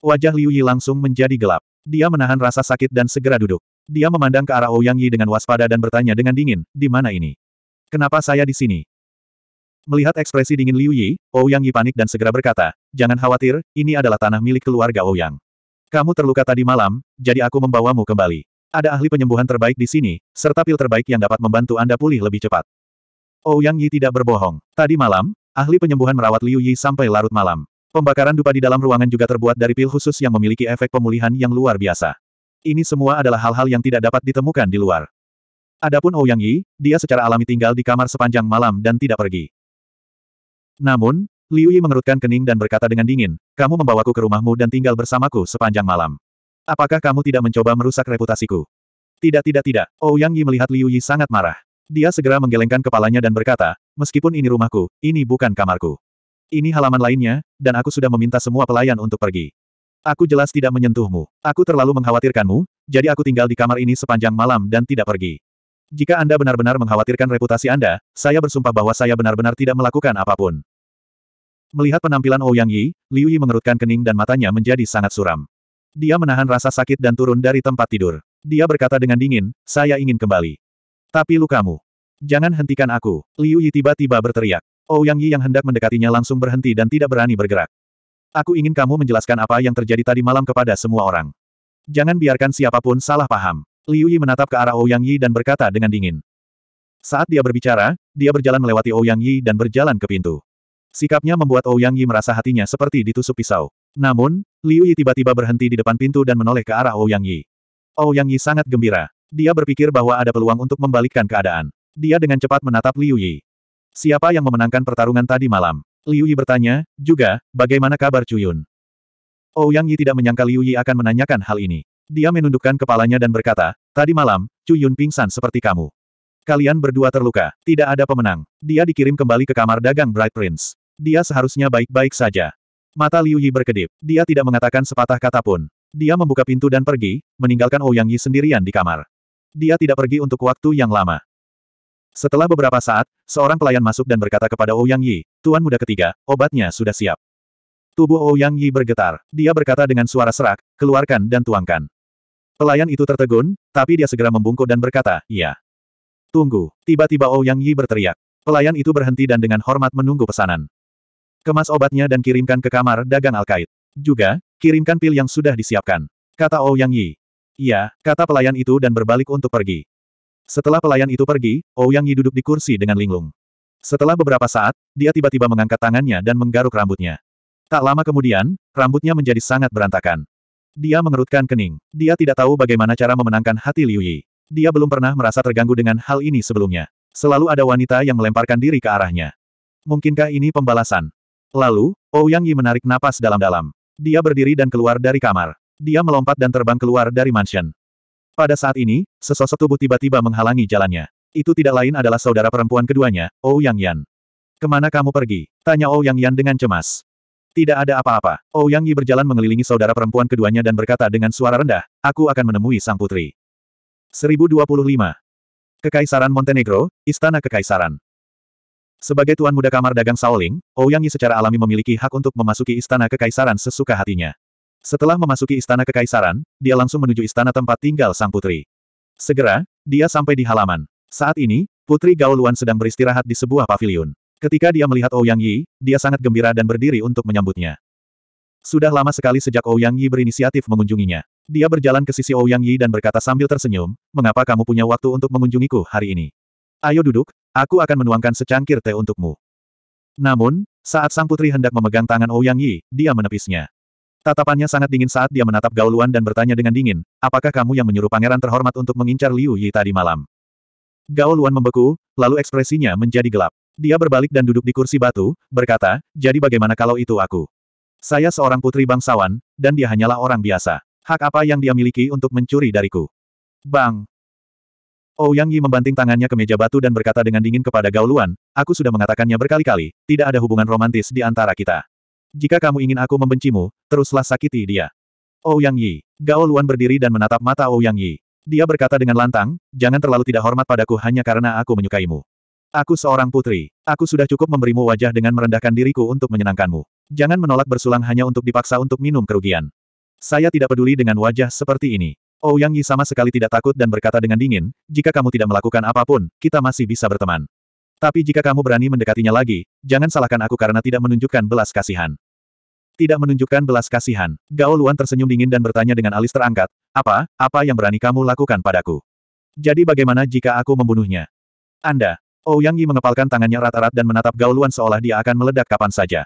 Wajah Liu Yi langsung menjadi gelap. Dia menahan rasa sakit dan segera duduk. Dia memandang ke arah Ouyang Yi dengan waspada dan bertanya dengan dingin, di mana ini? Kenapa saya di sini? Melihat ekspresi dingin Liu Yi, Ouyang Yi panik dan segera berkata, jangan khawatir, ini adalah tanah milik keluarga Ouyang. Kamu terluka tadi malam, jadi aku membawamu kembali. Ada ahli penyembuhan terbaik di sini, serta pil terbaik yang dapat membantu Anda pulih lebih cepat. Oh Yang Yi tidak berbohong. Tadi malam, ahli penyembuhan merawat Liu Yi sampai larut malam. Pembakaran dupa di dalam ruangan juga terbuat dari pil khusus yang memiliki efek pemulihan yang luar biasa. Ini semua adalah hal-hal yang tidak dapat ditemukan di luar. Adapun Ouyang oh, Yi, dia secara alami tinggal di kamar sepanjang malam dan tidak pergi. Namun, Liu Yi mengerutkan kening dan berkata dengan dingin, kamu membawaku ke rumahmu dan tinggal bersamaku sepanjang malam. Apakah kamu tidak mencoba merusak reputasiku? Tidak tidak tidak, Ouyang oh, Yi melihat Liu Yi sangat marah. Dia segera menggelengkan kepalanya dan berkata, meskipun ini rumahku, ini bukan kamarku. Ini halaman lainnya, dan aku sudah meminta semua pelayan untuk pergi. Aku jelas tidak menyentuhmu. Aku terlalu mengkhawatirkanmu, jadi aku tinggal di kamar ini sepanjang malam dan tidak pergi. Jika Anda benar-benar mengkhawatirkan reputasi Anda, saya bersumpah bahwa saya benar-benar tidak melakukan apapun. Melihat penampilan Ouyang oh Yi, Liu Yi mengerutkan kening dan matanya menjadi sangat suram. Dia menahan rasa sakit dan turun dari tempat tidur. Dia berkata dengan dingin, saya ingin kembali. Tapi lukamu. Jangan hentikan aku. Liu Yi tiba-tiba berteriak. Ouyang oh Yi yang hendak mendekatinya langsung berhenti dan tidak berani bergerak. Aku ingin kamu menjelaskan apa yang terjadi tadi malam kepada semua orang. Jangan biarkan siapapun salah paham. Liu Yi menatap ke arah Ouyang oh Yi dan berkata dengan dingin. Saat dia berbicara, dia berjalan melewati Ouyang Yi dan berjalan ke pintu. Sikapnya membuat Ouyang Yi merasa hatinya seperti ditusuk pisau. Namun, Liu Yi tiba-tiba berhenti di depan pintu dan menoleh ke arah Ouyang Yi. Ouyang Yi sangat gembira. Dia berpikir bahwa ada peluang untuk membalikkan keadaan. Dia dengan cepat menatap Liu Yi. Siapa yang memenangkan pertarungan tadi malam? Liu Yi bertanya, juga, bagaimana kabar Cuyun? Ouyang Yi tidak menyangka Liu Yi akan menanyakan hal ini. Dia menundukkan kepalanya dan berkata, tadi malam, Cuyun pingsan seperti kamu. Kalian berdua terluka, tidak ada pemenang. Dia dikirim kembali ke kamar dagang Bright Prince. Dia seharusnya baik-baik saja. Mata Liu Yi berkedip. Dia tidak mengatakan sepatah kata pun. Dia membuka pintu dan pergi, meninggalkan Ouyang oh Yi sendirian di kamar. Dia tidak pergi untuk waktu yang lama. Setelah beberapa saat, seorang pelayan masuk dan berkata kepada Ouyang oh Yi, Tuan muda ketiga, obatnya sudah siap. Tubuh Ouyang oh Yi bergetar. Dia berkata dengan suara serak, keluarkan dan tuangkan. Pelayan itu tertegun, tapi dia segera membungkuk dan berkata, iya. Tunggu, tiba-tiba Ouyang Yi berteriak. Pelayan itu berhenti dan dengan hormat menunggu pesanan. Kemas obatnya dan kirimkan ke kamar dagang Alkait. Juga, kirimkan pil yang sudah disiapkan. Kata Ouyang oh Yi. Iya, kata pelayan itu dan berbalik untuk pergi. Setelah pelayan itu pergi, Ouyang oh Yi duduk di kursi dengan linglung. Setelah beberapa saat, dia tiba-tiba mengangkat tangannya dan menggaruk rambutnya. Tak lama kemudian, rambutnya menjadi sangat berantakan. Dia mengerutkan kening. Dia tidak tahu bagaimana cara memenangkan hati Liu Yi. Dia belum pernah merasa terganggu dengan hal ini sebelumnya. Selalu ada wanita yang melemparkan diri ke arahnya. Mungkinkah ini pembalasan? Lalu, Ouyang oh Yi menarik napas dalam-dalam. Dia berdiri dan keluar dari kamar. Dia melompat dan terbang keluar dari mansion. Pada saat ini, sesosok tubuh tiba-tiba menghalangi jalannya. Itu tidak lain adalah saudara perempuan keduanya, Ou oh Yan. Kemana kamu pergi? Tanya Ou oh Yan dengan cemas. Tidak ada apa-apa. Ou Yi berjalan mengelilingi saudara perempuan keduanya dan berkata dengan suara rendah, aku akan menemui sang putri. 1025. Kekaisaran Montenegro, Istana Kekaisaran. Sebagai tuan muda kamar dagang Shaoling, Ouyang Yi secara alami memiliki hak untuk memasuki istana kekaisaran sesuka hatinya. Setelah memasuki istana kekaisaran, dia langsung menuju istana tempat tinggal sang putri. Segera, dia sampai di halaman. Saat ini, Putri Gao Luan sedang beristirahat di sebuah paviliun. Ketika dia melihat Ouyang Yi, dia sangat gembira dan berdiri untuk menyambutnya. Sudah lama sekali sejak Ouyang Yi berinisiatif mengunjunginya. Dia berjalan ke sisi Ouyang Yi dan berkata sambil tersenyum, "Mengapa kamu punya waktu untuk mengunjungiku hari ini? Ayo duduk, Aku akan menuangkan secangkir teh untukmu. Namun, saat sang putri hendak memegang tangan Ouyang oh Yi, dia menepisnya. Tatapannya sangat dingin saat dia menatap Gaoluan dan bertanya dengan dingin, apakah kamu yang menyuruh pangeran terhormat untuk mengincar Liu Yi tadi malam? Gaoluan membeku, lalu ekspresinya menjadi gelap. Dia berbalik dan duduk di kursi batu, berkata, jadi bagaimana kalau itu aku? Saya seorang putri bangsawan, dan dia hanyalah orang biasa. Hak apa yang dia miliki untuk mencuri dariku? Bang! Ouyang Yi membanting tangannya ke meja batu dan berkata dengan dingin kepada Gao Luan, aku sudah mengatakannya berkali-kali, tidak ada hubungan romantis di antara kita. Jika kamu ingin aku membencimu, teruslah sakiti dia. Ouyang Yi. Gao Luan berdiri dan menatap mata Ouyang Yi. Dia berkata dengan lantang, jangan terlalu tidak hormat padaku hanya karena aku menyukaimu. Aku seorang putri. Aku sudah cukup memberimu wajah dengan merendahkan diriku untuk menyenangkanmu. Jangan menolak bersulang hanya untuk dipaksa untuk minum kerugian. Saya tidak peduli dengan wajah seperti ini. Ouyang oh, Yi sama sekali tidak takut dan berkata dengan dingin, jika kamu tidak melakukan apapun, kita masih bisa berteman. Tapi jika kamu berani mendekatinya lagi, jangan salahkan aku karena tidak menunjukkan belas kasihan. Tidak menunjukkan belas kasihan, Gao Luan tersenyum dingin dan bertanya dengan alis terangkat, apa, apa yang berani kamu lakukan padaku? Jadi bagaimana jika aku membunuhnya? Anda, Ouyang oh, Yi mengepalkan tangannya rata rata dan menatap Gao Luan seolah dia akan meledak kapan saja.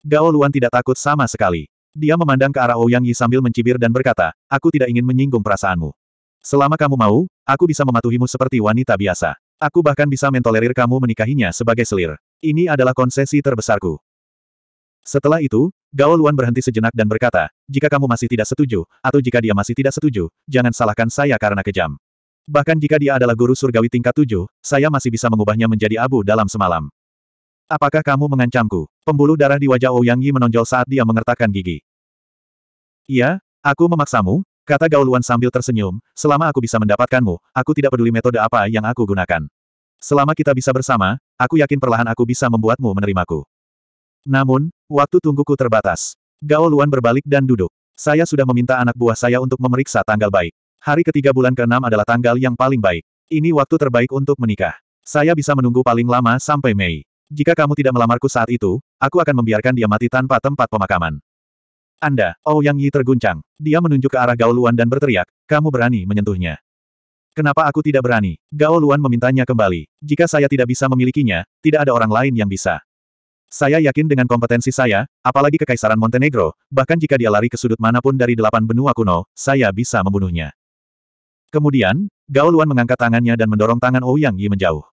Gao Luan tidak takut sama sekali. Dia memandang ke arah Ouyang Yi sambil mencibir dan berkata, aku tidak ingin menyinggung perasaanmu. Selama kamu mau, aku bisa mematuhimu seperti wanita biasa. Aku bahkan bisa mentolerir kamu menikahinya sebagai selir. Ini adalah konsesi terbesarku. Setelah itu, Gao Luan berhenti sejenak dan berkata, jika kamu masih tidak setuju, atau jika dia masih tidak setuju, jangan salahkan saya karena kejam. Bahkan jika dia adalah guru surgawi tingkat tujuh, saya masih bisa mengubahnya menjadi abu dalam semalam. Apakah kamu mengancamku? Pembuluh darah di wajah Ouyang oh Yi menonjol saat dia mengertakkan gigi. Iya, aku memaksamu, kata Gaoluan sambil tersenyum, selama aku bisa mendapatkanmu, aku tidak peduli metode apa yang aku gunakan. Selama kita bisa bersama, aku yakin perlahan aku bisa membuatmu menerimaku. Namun, waktu tungguku terbatas. Gao Luan berbalik dan duduk. Saya sudah meminta anak buah saya untuk memeriksa tanggal baik. Hari ketiga bulan ke-6 adalah tanggal yang paling baik. Ini waktu terbaik untuk menikah. Saya bisa menunggu paling lama sampai Mei. Jika kamu tidak melamarku saat itu, aku akan membiarkan dia mati tanpa tempat pemakaman. Anda, Oh Yang Yi terguncang. Dia menunjuk ke arah Gao Luan dan berteriak, kamu berani menyentuhnya. Kenapa aku tidak berani? Gao Luan memintanya kembali. Jika saya tidak bisa memilikinya, tidak ada orang lain yang bisa. Saya yakin dengan kompetensi saya, apalagi Kekaisaran Montenegro, bahkan jika dia lari ke sudut manapun dari delapan benua kuno, saya bisa membunuhnya. Kemudian, Gao Luan mengangkat tangannya dan mendorong tangan Ouyang oh Yi menjauh.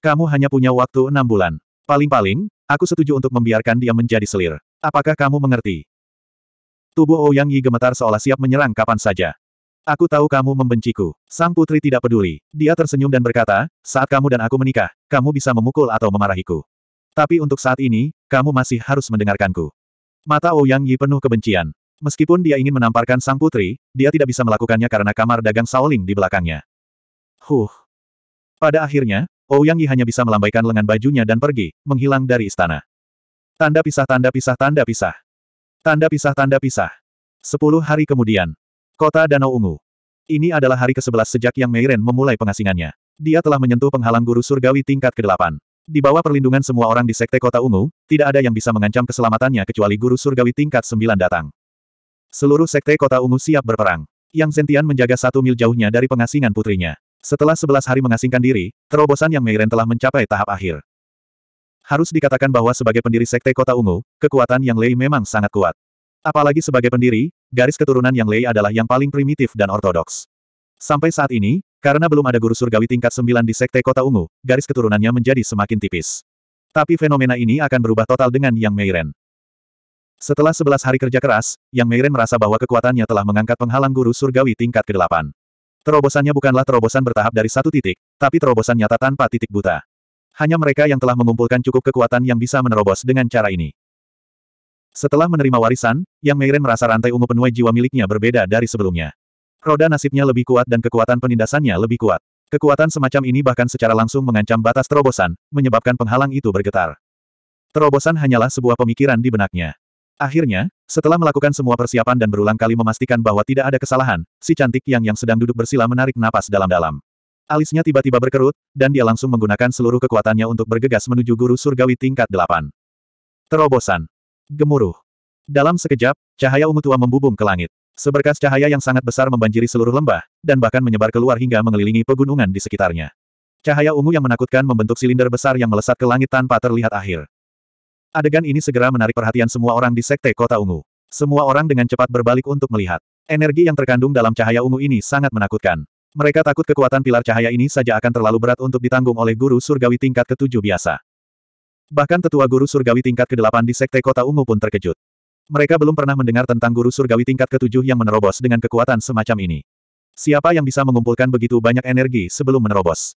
Kamu hanya punya waktu enam bulan. Paling-paling, aku setuju untuk membiarkan dia menjadi selir. Apakah kamu mengerti? Tubuh Ouyang oh Yi gemetar seolah siap menyerang kapan saja. Aku tahu kamu membenciku. Sang putri tidak peduli. Dia tersenyum dan berkata, saat kamu dan aku menikah, kamu bisa memukul atau memarahiku. Tapi untuk saat ini, kamu masih harus mendengarkanku. Mata Ouyang oh Yi penuh kebencian. Meskipun dia ingin menamparkan sang putri, dia tidak bisa melakukannya karena kamar dagang Saoling di belakangnya. Huh. Pada akhirnya, Ouyang Yi hanya bisa melambaikan lengan bajunya dan pergi, menghilang dari istana. Tanda pisah tanda pisah tanda pisah. Tanda pisah tanda pisah. Sepuluh hari kemudian. Kota Danau Ungu. Ini adalah hari ke-11 sejak yang Meiren memulai pengasingannya. Dia telah menyentuh penghalang guru surgawi tingkat ke-8. Di bawah perlindungan semua orang di Sekte Kota Ungu, tidak ada yang bisa mengancam keselamatannya kecuali guru surgawi tingkat 9 datang. Seluruh Sekte Kota Ungu siap berperang. Yang Zentian menjaga satu mil jauhnya dari pengasingan putrinya. Setelah sebelas hari mengasingkan diri, terobosan yang Meiren telah mencapai tahap akhir. Harus dikatakan bahwa sebagai pendiri Sekte Kota Ungu, kekuatan Yang Lei memang sangat kuat. Apalagi sebagai pendiri, garis keturunan Yang Lei adalah yang paling primitif dan ortodoks. Sampai saat ini, karena belum ada guru surgawi tingkat sembilan di Sekte Kota Ungu, garis keturunannya menjadi semakin tipis. Tapi fenomena ini akan berubah total dengan Yang Meiren. Setelah sebelas hari kerja keras, Yang Meiren merasa bahwa kekuatannya telah mengangkat penghalang guru surgawi tingkat ke-8. Terobosannya bukanlah terobosan bertahap dari satu titik, tapi terobosan nyata tanpa titik buta. Hanya mereka yang telah mengumpulkan cukup kekuatan yang bisa menerobos dengan cara ini. Setelah menerima warisan, Yang Meiren merasa rantai ungu penuai jiwa miliknya berbeda dari sebelumnya. Roda nasibnya lebih kuat dan kekuatan penindasannya lebih kuat. Kekuatan semacam ini bahkan secara langsung mengancam batas terobosan, menyebabkan penghalang itu bergetar. Terobosan hanyalah sebuah pemikiran di benaknya. Akhirnya, setelah melakukan semua persiapan dan berulang kali memastikan bahwa tidak ada kesalahan, si cantik yang yang sedang duduk bersila menarik napas dalam-dalam. Alisnya tiba-tiba berkerut, dan dia langsung menggunakan seluruh kekuatannya untuk bergegas menuju guru surgawi tingkat delapan. Terobosan. Gemuruh. Dalam sekejap, cahaya ungu tua membubung ke langit. Seberkas cahaya yang sangat besar membanjiri seluruh lembah, dan bahkan menyebar keluar hingga mengelilingi pegunungan di sekitarnya. Cahaya ungu yang menakutkan membentuk silinder besar yang melesat ke langit tanpa terlihat akhir. Adegan ini segera menarik perhatian semua orang di Sekte Kota Ungu. Semua orang dengan cepat berbalik untuk melihat. Energi yang terkandung dalam cahaya ungu ini sangat menakutkan. Mereka takut kekuatan pilar cahaya ini saja akan terlalu berat untuk ditanggung oleh guru surgawi tingkat ke ketujuh biasa. Bahkan tetua guru surgawi tingkat ke-8 di Sekte Kota Ungu pun terkejut. Mereka belum pernah mendengar tentang guru surgawi tingkat ke ketujuh yang menerobos dengan kekuatan semacam ini. Siapa yang bisa mengumpulkan begitu banyak energi sebelum menerobos?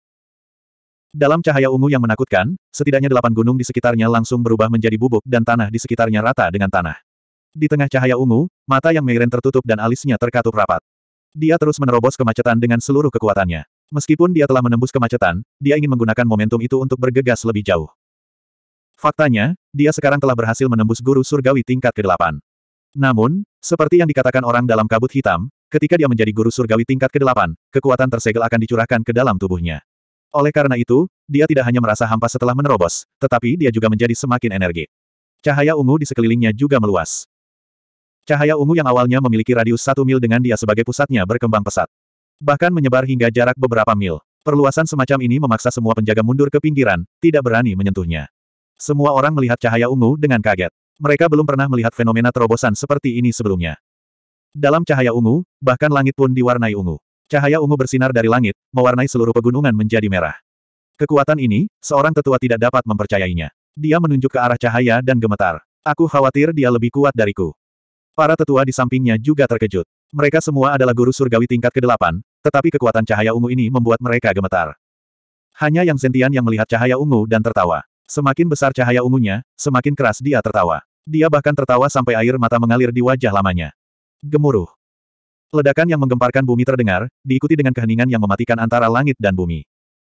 Dalam cahaya ungu yang menakutkan, setidaknya delapan gunung di sekitarnya langsung berubah menjadi bubuk dan tanah di sekitarnya rata dengan tanah. Di tengah cahaya ungu, mata yang Meiren tertutup dan alisnya terkatup rapat. Dia terus menerobos kemacetan dengan seluruh kekuatannya. Meskipun dia telah menembus kemacetan, dia ingin menggunakan momentum itu untuk bergegas lebih jauh. Faktanya, dia sekarang telah berhasil menembus guru surgawi tingkat ke-8. Namun, seperti yang dikatakan orang dalam kabut hitam, ketika dia menjadi guru surgawi tingkat ke-8, kekuatan tersegel akan dicurahkan ke dalam tubuhnya. Oleh karena itu, dia tidak hanya merasa hampa setelah menerobos, tetapi dia juga menjadi semakin energi. Cahaya ungu di sekelilingnya juga meluas. Cahaya ungu yang awalnya memiliki radius satu mil dengan dia sebagai pusatnya berkembang pesat. Bahkan menyebar hingga jarak beberapa mil. Perluasan semacam ini memaksa semua penjaga mundur ke pinggiran, tidak berani menyentuhnya. Semua orang melihat cahaya ungu dengan kaget. Mereka belum pernah melihat fenomena terobosan seperti ini sebelumnya. Dalam cahaya ungu, bahkan langit pun diwarnai ungu. Cahaya ungu bersinar dari langit, mewarnai seluruh pegunungan menjadi merah. Kekuatan ini, seorang tetua tidak dapat mempercayainya. Dia menunjuk ke arah cahaya dan gemetar. Aku khawatir dia lebih kuat dariku. Para tetua di sampingnya juga terkejut. Mereka semua adalah guru surgawi tingkat ke-8, tetapi kekuatan cahaya ungu ini membuat mereka gemetar. Hanya yang Sentian yang melihat cahaya ungu dan tertawa. Semakin besar cahaya ungunya, semakin keras dia tertawa. Dia bahkan tertawa sampai air mata mengalir di wajah lamanya. Gemuruh. Ledakan yang menggemparkan bumi terdengar, diikuti dengan keheningan yang mematikan antara langit dan bumi.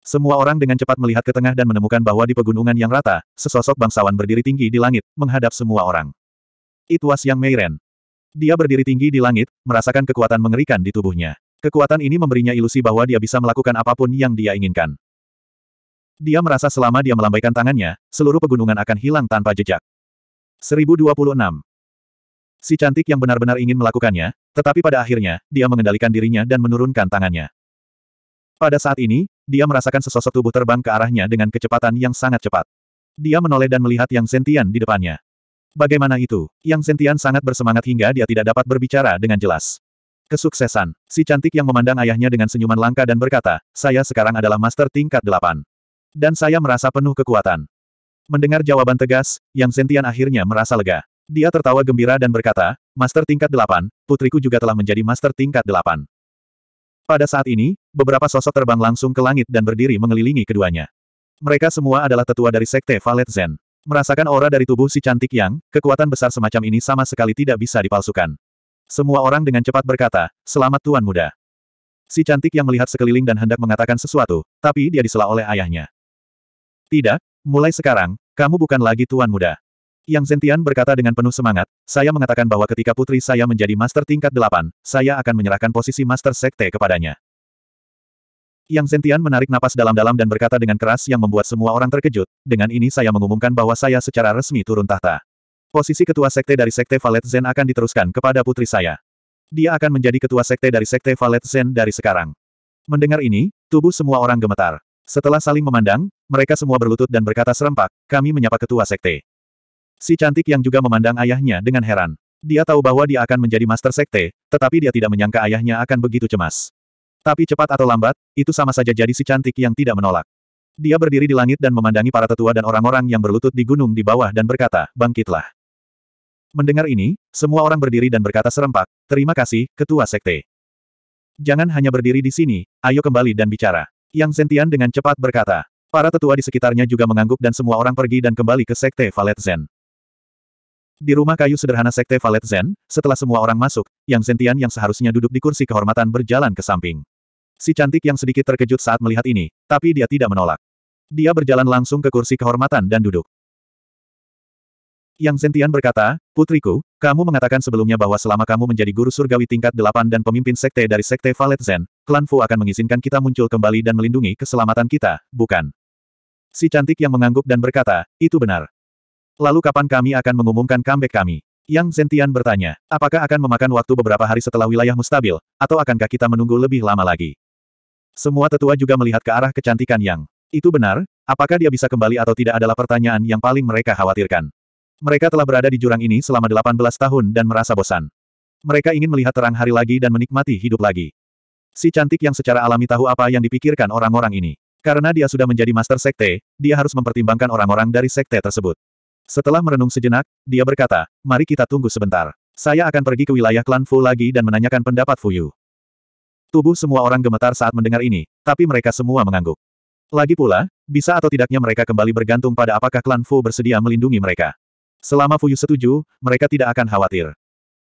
Semua orang dengan cepat melihat ke tengah dan menemukan bahwa di pegunungan yang rata, sesosok bangsawan berdiri tinggi di langit, menghadap semua orang. It was Yang Meiren. Dia berdiri tinggi di langit, merasakan kekuatan mengerikan di tubuhnya. Kekuatan ini memberinya ilusi bahwa dia bisa melakukan apapun yang dia inginkan. Dia merasa selama dia melambaikan tangannya, seluruh pegunungan akan hilang tanpa jejak. 1026. Si cantik yang benar-benar ingin melakukannya, tetapi pada akhirnya, dia mengendalikan dirinya dan menurunkan tangannya. Pada saat ini, dia merasakan sesosok tubuh terbang ke arahnya dengan kecepatan yang sangat cepat. Dia menoleh dan melihat Yang Sentian di depannya. Bagaimana itu? Yang Sentian sangat bersemangat hingga dia tidak dapat berbicara dengan jelas. Kesuksesan. Si cantik yang memandang ayahnya dengan senyuman langka dan berkata, saya sekarang adalah master tingkat delapan. Dan saya merasa penuh kekuatan. Mendengar jawaban tegas, Yang Sentian akhirnya merasa lega. Dia tertawa gembira dan berkata, Master tingkat delapan, putriku juga telah menjadi Master tingkat delapan. Pada saat ini, beberapa sosok terbang langsung ke langit dan berdiri mengelilingi keduanya. Mereka semua adalah tetua dari Sekte Valet Zen. Merasakan aura dari tubuh si cantik yang, kekuatan besar semacam ini sama sekali tidak bisa dipalsukan. Semua orang dengan cepat berkata, selamat Tuan Muda. Si cantik yang melihat sekeliling dan hendak mengatakan sesuatu, tapi dia disela oleh ayahnya. Tidak, mulai sekarang, kamu bukan lagi Tuan Muda. Yang Zentian berkata dengan penuh semangat, saya mengatakan bahwa ketika putri saya menjadi master tingkat delapan, saya akan menyerahkan posisi master sekte kepadanya. Yang Zentian menarik napas dalam-dalam dan berkata dengan keras yang membuat semua orang terkejut, dengan ini saya mengumumkan bahwa saya secara resmi turun tahta. Posisi ketua sekte dari sekte Valet Zen akan diteruskan kepada putri saya. Dia akan menjadi ketua sekte dari sekte Valet Zen dari sekarang. Mendengar ini, tubuh semua orang gemetar. Setelah saling memandang, mereka semua berlutut dan berkata serempak, kami menyapa ketua sekte. Si cantik yang juga memandang ayahnya dengan heran. Dia tahu bahwa dia akan menjadi master sekte, tetapi dia tidak menyangka ayahnya akan begitu cemas. Tapi cepat atau lambat, itu sama saja jadi si cantik yang tidak menolak. Dia berdiri di langit dan memandangi para tetua dan orang-orang yang berlutut di gunung di bawah dan berkata, bangkitlah. Mendengar ini, semua orang berdiri dan berkata serempak, terima kasih, ketua sekte. Jangan hanya berdiri di sini, ayo kembali dan bicara. Yang Sentian dengan cepat berkata. Para tetua di sekitarnya juga mengangguk dan semua orang pergi dan kembali ke sekte Valet Zen. Di rumah kayu sederhana Sekte Valet Zen, setelah semua orang masuk, Yang Zentian yang seharusnya duduk di kursi kehormatan berjalan ke samping. Si cantik yang sedikit terkejut saat melihat ini, tapi dia tidak menolak. Dia berjalan langsung ke kursi kehormatan dan duduk. Yang Zentian berkata, Putriku, kamu mengatakan sebelumnya bahwa selama kamu menjadi guru surgawi tingkat delapan dan pemimpin sekte dari sekte Valet Zen, klan Fu akan mengizinkan kita muncul kembali dan melindungi keselamatan kita, bukan? Si cantik yang mengangguk dan berkata, itu benar. Lalu kapan kami akan mengumumkan comeback kami? Yang Zentian bertanya, apakah akan memakan waktu beberapa hari setelah wilayah mustabil, atau akankah kita menunggu lebih lama lagi? Semua tetua juga melihat ke arah kecantikan Yang. Itu benar, apakah dia bisa kembali atau tidak adalah pertanyaan yang paling mereka khawatirkan. Mereka telah berada di jurang ini selama 18 tahun dan merasa bosan. Mereka ingin melihat terang hari lagi dan menikmati hidup lagi. Si cantik yang secara alami tahu apa yang dipikirkan orang-orang ini. Karena dia sudah menjadi master sekte, dia harus mempertimbangkan orang-orang dari sekte tersebut. Setelah merenung sejenak, dia berkata, mari kita tunggu sebentar. Saya akan pergi ke wilayah klan Fu lagi dan menanyakan pendapat Fu Yu. Tubuh semua orang gemetar saat mendengar ini, tapi mereka semua mengangguk. Lagi pula, bisa atau tidaknya mereka kembali bergantung pada apakah klan Fu bersedia melindungi mereka. Selama Fu Yu setuju, mereka tidak akan khawatir.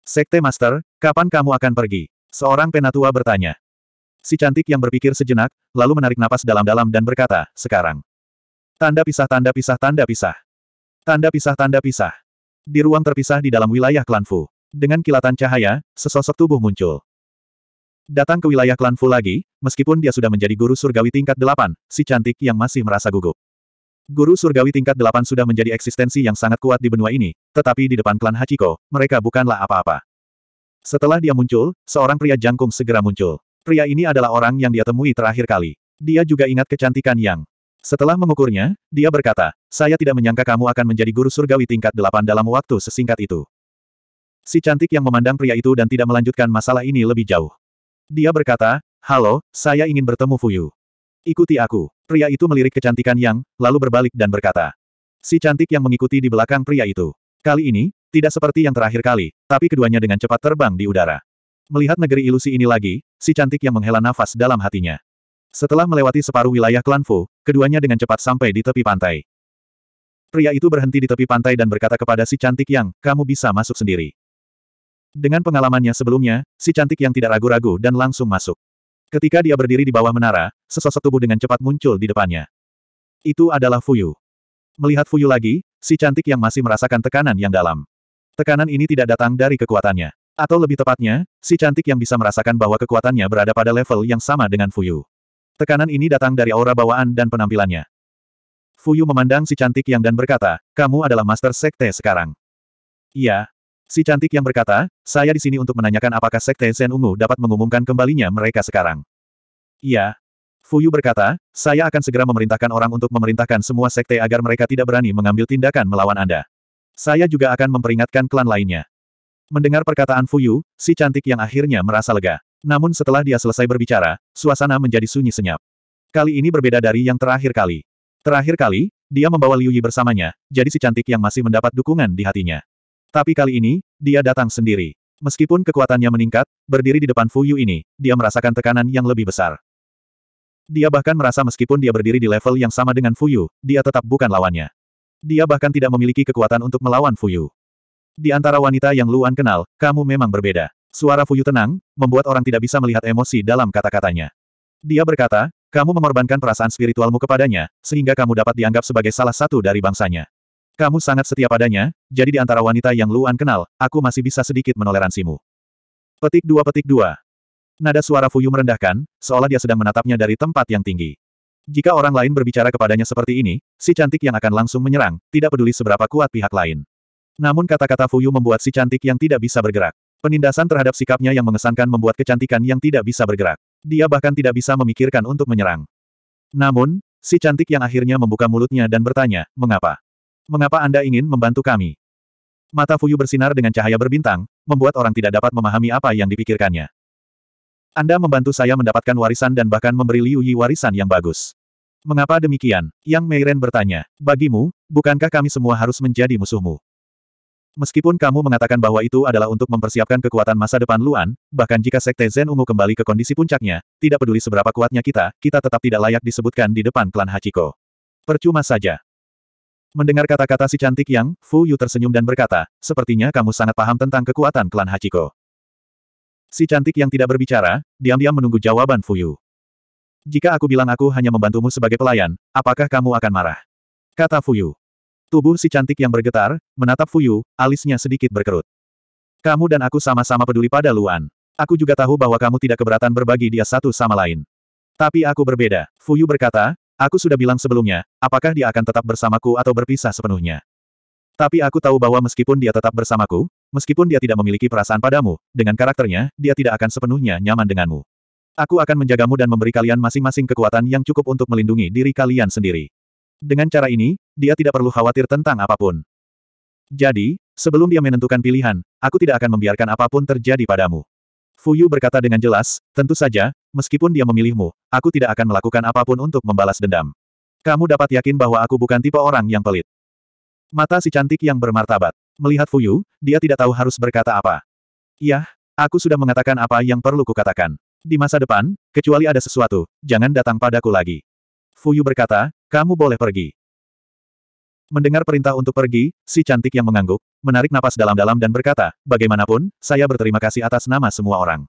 Sekte Master, kapan kamu akan pergi? Seorang penatua bertanya. Si cantik yang berpikir sejenak, lalu menarik napas dalam-dalam dan berkata, sekarang. Tanda pisah tanda pisah tanda pisah. Tanda pisah Tanda pisah. Di ruang terpisah di dalam wilayah klan Fu. Dengan kilatan cahaya, sesosok tubuh muncul. Datang ke wilayah klan Fu lagi, meskipun dia sudah menjadi guru surgawi tingkat 8, si cantik yang masih merasa gugup. Guru surgawi tingkat 8 sudah menjadi eksistensi yang sangat kuat di benua ini, tetapi di depan klan Hachiko, mereka bukanlah apa-apa. Setelah dia muncul, seorang pria jangkung segera muncul. Pria ini adalah orang yang dia temui terakhir kali. Dia juga ingat kecantikan Yang setelah mengukurnya, dia berkata, saya tidak menyangka kamu akan menjadi guru surgawi tingkat delapan dalam waktu sesingkat itu. Si cantik yang memandang pria itu dan tidak melanjutkan masalah ini lebih jauh. Dia berkata, halo, saya ingin bertemu Fuyu. Ikuti aku. Pria itu melirik kecantikan Yang, lalu berbalik dan berkata. Si cantik yang mengikuti di belakang pria itu. Kali ini, tidak seperti yang terakhir kali, tapi keduanya dengan cepat terbang di udara. Melihat negeri ilusi ini lagi, si cantik yang menghela nafas dalam hatinya. Setelah melewati separuh wilayah klan Fu, keduanya dengan cepat sampai di tepi pantai. Pria itu berhenti di tepi pantai dan berkata kepada si cantik yang, kamu bisa masuk sendiri. Dengan pengalamannya sebelumnya, si cantik yang tidak ragu-ragu dan langsung masuk. Ketika dia berdiri di bawah menara, sesosok tubuh dengan cepat muncul di depannya. Itu adalah Fuyu. Melihat Fuyu lagi, si cantik yang masih merasakan tekanan yang dalam. Tekanan ini tidak datang dari kekuatannya. Atau lebih tepatnya, si cantik yang bisa merasakan bahwa kekuatannya berada pada level yang sama dengan Fuyu. Tekanan ini datang dari aura bawaan dan penampilannya. Fuyu memandang si cantik yang dan berkata, kamu adalah master sekte sekarang. Iya. Si cantik yang berkata, saya di sini untuk menanyakan apakah sekte Zen Ungu dapat mengumumkan kembalinya mereka sekarang. Iya. Fuyu berkata, saya akan segera memerintahkan orang untuk memerintahkan semua sekte agar mereka tidak berani mengambil tindakan melawan Anda. Saya juga akan memperingatkan klan lainnya. Mendengar perkataan Fuyu, si cantik yang akhirnya merasa lega. Namun setelah dia selesai berbicara, suasana menjadi sunyi senyap. Kali ini berbeda dari yang terakhir kali. Terakhir kali, dia membawa Liu Yi bersamanya, jadi si cantik yang masih mendapat dukungan di hatinya. Tapi kali ini, dia datang sendiri. Meskipun kekuatannya meningkat, berdiri di depan Fu Yu ini, dia merasakan tekanan yang lebih besar. Dia bahkan merasa meskipun dia berdiri di level yang sama dengan Fu Yu, dia tetap bukan lawannya. Dia bahkan tidak memiliki kekuatan untuk melawan Fu Yu. Di antara wanita yang Luan kenal, kamu memang berbeda. Suara Fuyu tenang, membuat orang tidak bisa melihat emosi dalam kata-katanya. Dia berkata, kamu mengorbankan perasaan spiritualmu kepadanya, sehingga kamu dapat dianggap sebagai salah satu dari bangsanya. Kamu sangat setia padanya, jadi di antara wanita yang Luan kenal, aku masih bisa sedikit menoleransimu. Petik dua petik dua. Nada suara Fuyu merendahkan, seolah dia sedang menatapnya dari tempat yang tinggi. Jika orang lain berbicara kepadanya seperti ini, si cantik yang akan langsung menyerang, tidak peduli seberapa kuat pihak lain. Namun kata-kata Fuyu membuat si cantik yang tidak bisa bergerak. Penindasan terhadap sikapnya yang mengesankan membuat kecantikan yang tidak bisa bergerak. Dia bahkan tidak bisa memikirkan untuk menyerang. Namun, si cantik yang akhirnya membuka mulutnya dan bertanya, mengapa? Mengapa Anda ingin membantu kami? Mata Fuyu bersinar dengan cahaya berbintang, membuat orang tidak dapat memahami apa yang dipikirkannya. Anda membantu saya mendapatkan warisan dan bahkan memberi Liu Yi warisan yang bagus. Mengapa demikian? Yang Meiren bertanya. Bagimu, bukankah kami semua harus menjadi musuhmu? Meskipun kamu mengatakan bahwa itu adalah untuk mempersiapkan kekuatan masa depan Luan, bahkan jika Sekte Zen Ungu kembali ke kondisi puncaknya, tidak peduli seberapa kuatnya kita, kita tetap tidak layak disebutkan di depan klan Hachiko. Percuma saja. Mendengar kata-kata si cantik yang, Fu Yu tersenyum dan berkata, sepertinya kamu sangat paham tentang kekuatan klan Hachiko. Si cantik yang tidak berbicara, diam-diam menunggu jawaban Fu Yu. Jika aku bilang aku hanya membantumu sebagai pelayan, apakah kamu akan marah? Kata Fu Yu. Tubuh si cantik yang bergetar, menatap Fuyu, alisnya sedikit berkerut. Kamu dan aku sama-sama peduli pada Luan. Aku juga tahu bahwa kamu tidak keberatan berbagi dia satu sama lain. Tapi aku berbeda. Fuyu berkata, aku sudah bilang sebelumnya, apakah dia akan tetap bersamaku atau berpisah sepenuhnya. Tapi aku tahu bahwa meskipun dia tetap bersamaku, meskipun dia tidak memiliki perasaan padamu, dengan karakternya, dia tidak akan sepenuhnya nyaman denganmu. Aku akan menjagamu dan memberi kalian masing-masing kekuatan yang cukup untuk melindungi diri kalian sendiri. Dengan cara ini, dia tidak perlu khawatir tentang apapun. Jadi, sebelum dia menentukan pilihan, aku tidak akan membiarkan apapun terjadi padamu. Fu Yu berkata dengan jelas, tentu saja, meskipun dia memilihmu, aku tidak akan melakukan apapun untuk membalas dendam. Kamu dapat yakin bahwa aku bukan tipe orang yang pelit. Mata si cantik yang bermartabat. Melihat Fu Yu, dia tidak tahu harus berkata apa. Yah, aku sudah mengatakan apa yang perlu kukatakan. Di masa depan, kecuali ada sesuatu, jangan datang padaku lagi. Fu Yu berkata, kamu boleh pergi. Mendengar perintah untuk pergi, si cantik yang mengangguk, menarik napas dalam-dalam dan berkata, bagaimanapun, saya berterima kasih atas nama semua orang.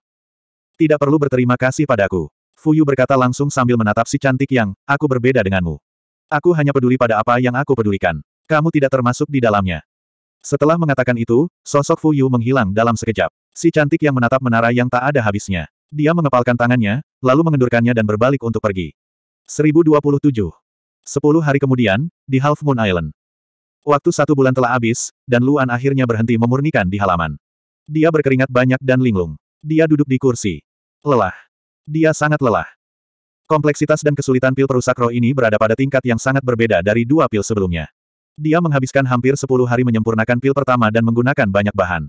Tidak perlu berterima kasih padaku. Fuyu berkata langsung sambil menatap si cantik yang, aku berbeda denganmu. Aku hanya peduli pada apa yang aku pedulikan. Kamu tidak termasuk di dalamnya. Setelah mengatakan itu, sosok Fuyu menghilang dalam sekejap. Si cantik yang menatap menara yang tak ada habisnya. Dia mengepalkan tangannya, lalu mengendurkannya dan berbalik untuk pergi. 1027 Sepuluh hari kemudian, di Half Moon Island. Waktu satu bulan telah habis, dan Luan akhirnya berhenti memurnikan di halaman. Dia berkeringat banyak dan linglung. Dia duduk di kursi. Lelah. Dia sangat lelah. Kompleksitas dan kesulitan pil perusak roh ini berada pada tingkat yang sangat berbeda dari dua pil sebelumnya. Dia menghabiskan hampir sepuluh hari menyempurnakan pil pertama dan menggunakan banyak bahan.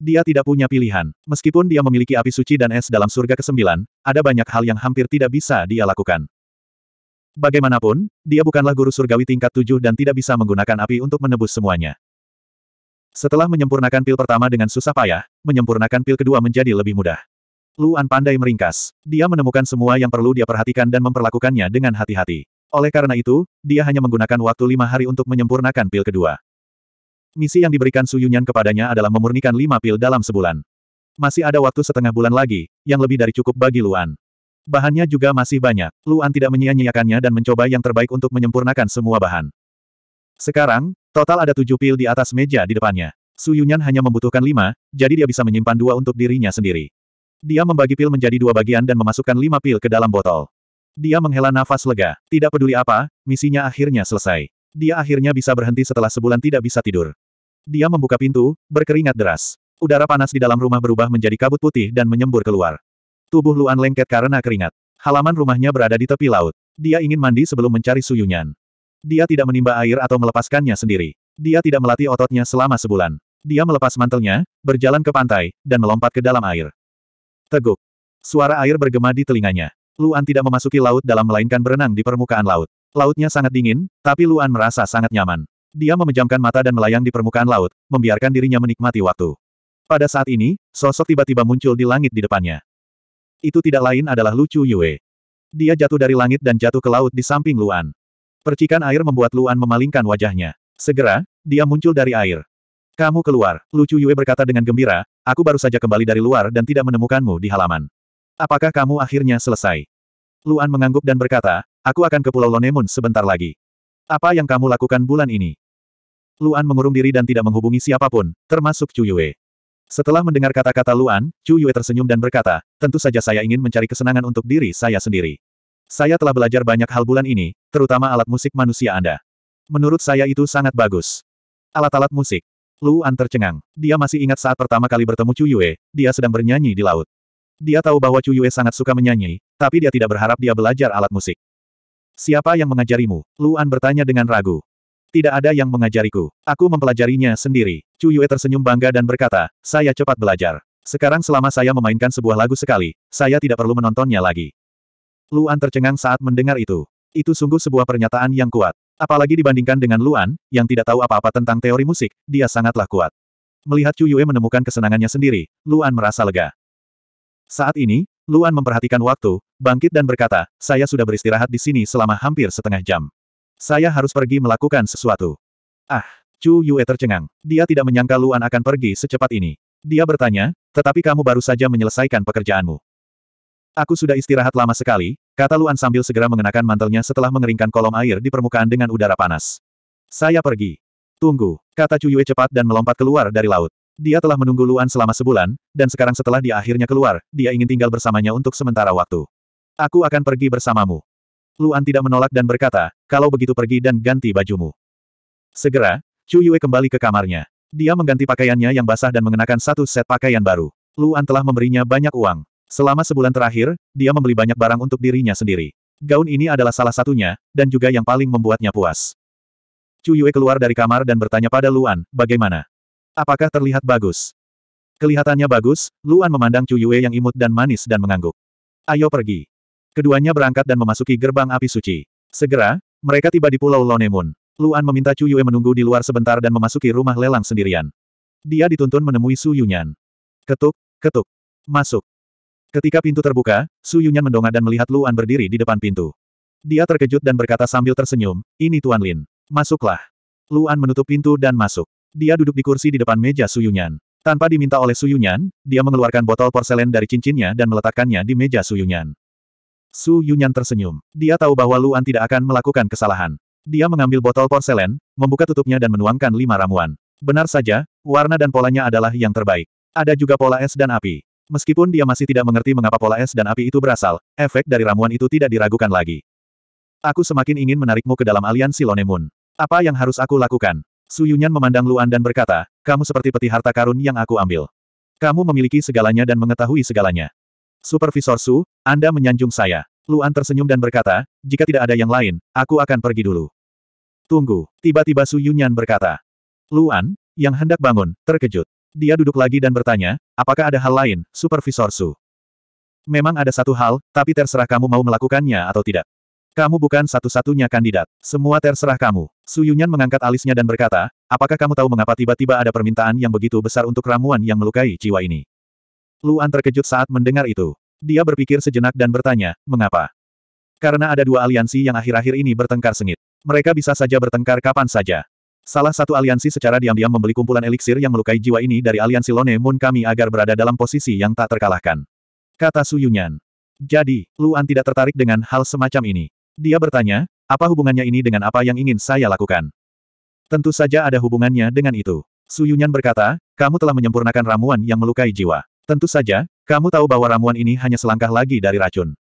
Dia tidak punya pilihan. Meskipun dia memiliki api suci dan es dalam surga ke-9, ada banyak hal yang hampir tidak bisa dia lakukan. Bagaimanapun, dia bukanlah guru surgawi tingkat tujuh dan tidak bisa menggunakan api untuk menebus semuanya. Setelah menyempurnakan pil pertama dengan susah payah, menyempurnakan pil kedua menjadi lebih mudah. Luan pandai meringkas. Dia menemukan semua yang perlu dia perhatikan dan memperlakukannya dengan hati-hati. Oleh karena itu, dia hanya menggunakan waktu lima hari untuk menyempurnakan pil kedua. Misi yang diberikan Su Yunyan kepadanya adalah memurnikan lima pil dalam sebulan. Masih ada waktu setengah bulan lagi, yang lebih dari cukup bagi Luan. Bahannya juga masih banyak. Luan tidak menyia-nyiakannya dan mencoba yang terbaik untuk menyempurnakan semua bahan. Sekarang, total ada tujuh pil di atas meja di depannya. Su Yunyan hanya membutuhkan lima, jadi dia bisa menyimpan dua untuk dirinya sendiri. Dia membagi pil menjadi dua bagian dan memasukkan lima pil ke dalam botol. Dia menghela nafas lega. Tidak peduli apa, misinya akhirnya selesai. Dia akhirnya bisa berhenti setelah sebulan tidak bisa tidur. Dia membuka pintu, berkeringat deras. Udara panas di dalam rumah berubah menjadi kabut putih dan menyembur keluar. Tubuh Luan lengket karena keringat. Halaman rumahnya berada di tepi laut. Dia ingin mandi sebelum mencari suyunyan. Dia tidak menimba air atau melepaskannya sendiri. Dia tidak melatih ototnya selama sebulan. Dia melepas mantelnya, berjalan ke pantai, dan melompat ke dalam air. Teguk. Suara air bergema di telinganya. Luan tidak memasuki laut dalam melainkan berenang di permukaan laut. Lautnya sangat dingin, tapi Luan merasa sangat nyaman. Dia memejamkan mata dan melayang di permukaan laut, membiarkan dirinya menikmati waktu. Pada saat ini, sosok tiba-tiba muncul di langit di depannya. Itu tidak lain adalah Lucu Yue. Dia jatuh dari langit dan jatuh ke laut di samping Luan. Percikan air membuat Luan memalingkan wajahnya. Segera, dia muncul dari air. Kamu keluar, Lucu Yue berkata dengan gembira, aku baru saja kembali dari luar dan tidak menemukanmu di halaman. Apakah kamu akhirnya selesai? Luan mengangguk dan berkata, aku akan ke Pulau Lonemun sebentar lagi. Apa yang kamu lakukan bulan ini? Luan mengurung diri dan tidak menghubungi siapapun, termasuk Chu Yue. Setelah mendengar kata-kata Luan, Chu Yue tersenyum dan berkata, tentu saja saya ingin mencari kesenangan untuk diri saya sendiri. Saya telah belajar banyak hal bulan ini, terutama alat musik manusia Anda. Menurut saya itu sangat bagus. Alat-alat musik. Luan tercengang. Dia masih ingat saat pertama kali bertemu Chu Yue, dia sedang bernyanyi di laut. Dia tahu bahwa Chu Yue sangat suka menyanyi, tapi dia tidak berharap dia belajar alat musik. Siapa yang mengajarimu? Luan bertanya dengan ragu. Tidak ada yang mengajariku. Aku mempelajarinya sendiri. Chu Yue tersenyum bangga dan berkata, saya cepat belajar. Sekarang selama saya memainkan sebuah lagu sekali, saya tidak perlu menontonnya lagi. Luan tercengang saat mendengar itu. Itu sungguh sebuah pernyataan yang kuat. Apalagi dibandingkan dengan Luan, yang tidak tahu apa-apa tentang teori musik, dia sangatlah kuat. Melihat Chu Yue menemukan kesenangannya sendiri, Luan merasa lega. Saat ini, Luan memperhatikan waktu, bangkit dan berkata, saya sudah beristirahat di sini selama hampir setengah jam. Saya harus pergi melakukan sesuatu. Ah, Chu Yue tercengang. Dia tidak menyangka Luan akan pergi secepat ini. Dia bertanya, tetapi kamu baru saja menyelesaikan pekerjaanmu. Aku sudah istirahat lama sekali, kata Luan sambil segera mengenakan mantelnya setelah mengeringkan kolom air di permukaan dengan udara panas. Saya pergi. Tunggu, kata Chu Yue cepat dan melompat keluar dari laut. Dia telah menunggu Luan selama sebulan, dan sekarang setelah dia akhirnya keluar, dia ingin tinggal bersamanya untuk sementara waktu. Aku akan pergi bersamamu. Luan tidak menolak dan berkata, kalau begitu pergi dan ganti bajumu. Segera, Chu Yue kembali ke kamarnya. Dia mengganti pakaiannya yang basah dan mengenakan satu set pakaian baru. Luan telah memberinya banyak uang. Selama sebulan terakhir, dia membeli banyak barang untuk dirinya sendiri. Gaun ini adalah salah satunya, dan juga yang paling membuatnya puas. Chu Yue keluar dari kamar dan bertanya pada Luan, bagaimana? Apakah terlihat bagus? Kelihatannya bagus, Luan memandang Chu Yue yang imut dan manis dan mengangguk. Ayo pergi. Keduanya berangkat dan memasuki gerbang api suci. Segera, mereka tiba di Pulau Lonemun. Luan meminta Chu Yue menunggu di luar sebentar dan memasuki rumah lelang sendirian. Dia dituntun menemui Su Yunyan. Ketuk, ketuk. Masuk. Ketika pintu terbuka, Su Yunyan mendongak dan melihat Luan berdiri di depan pintu. Dia terkejut dan berkata sambil tersenyum, ini Tuan Lin. Masuklah. Luan menutup pintu dan masuk. Dia duduk di kursi di depan meja Su Yunyan. Tanpa diminta oleh Su Yunyan, dia mengeluarkan botol porselen dari cincinnya dan meletakkannya di meja Su Yunyan. Su Yunyan tersenyum. Dia tahu bahwa Luan tidak akan melakukan kesalahan. Dia mengambil botol porselen, membuka tutupnya dan menuangkan lima ramuan. Benar saja, warna dan polanya adalah yang terbaik. Ada juga pola es dan api. Meskipun dia masih tidak mengerti mengapa pola es dan api itu berasal, efek dari ramuan itu tidak diragukan lagi. Aku semakin ingin menarikmu ke dalam aliansi Lone Moon. Apa yang harus aku lakukan? Su Yunyan memandang Luan dan berkata, kamu seperti peti harta karun yang aku ambil. Kamu memiliki segalanya dan mengetahui segalanya. Supervisor Su, Anda menyanjung saya. Luan tersenyum dan berkata, jika tidak ada yang lain, aku akan pergi dulu. Tunggu, tiba-tiba Su Yunyan berkata. Luan, yang hendak bangun, terkejut. Dia duduk lagi dan bertanya, apakah ada hal lain, Supervisor Su? Memang ada satu hal, tapi terserah kamu mau melakukannya atau tidak. Kamu bukan satu-satunya kandidat. Semua terserah kamu. Su Yunyan mengangkat alisnya dan berkata, apakah kamu tahu mengapa tiba-tiba ada permintaan yang begitu besar untuk ramuan yang melukai jiwa ini? Luan terkejut saat mendengar itu. Dia berpikir sejenak dan bertanya, mengapa? Karena ada dua aliansi yang akhir-akhir ini bertengkar sengit. Mereka bisa saja bertengkar kapan saja. Salah satu aliansi secara diam-diam membeli kumpulan eliksir yang melukai jiwa ini dari aliansi Lone Moon kami agar berada dalam posisi yang tak terkalahkan. Kata Su Yunyan. Jadi, Luan tidak tertarik dengan hal semacam ini. Dia bertanya, apa hubungannya ini dengan apa yang ingin saya lakukan? Tentu saja ada hubungannya dengan itu. Su Yunyan berkata, kamu telah menyempurnakan ramuan yang melukai jiwa. Tentu saja, kamu tahu bahwa ramuan ini hanya selangkah lagi dari racun.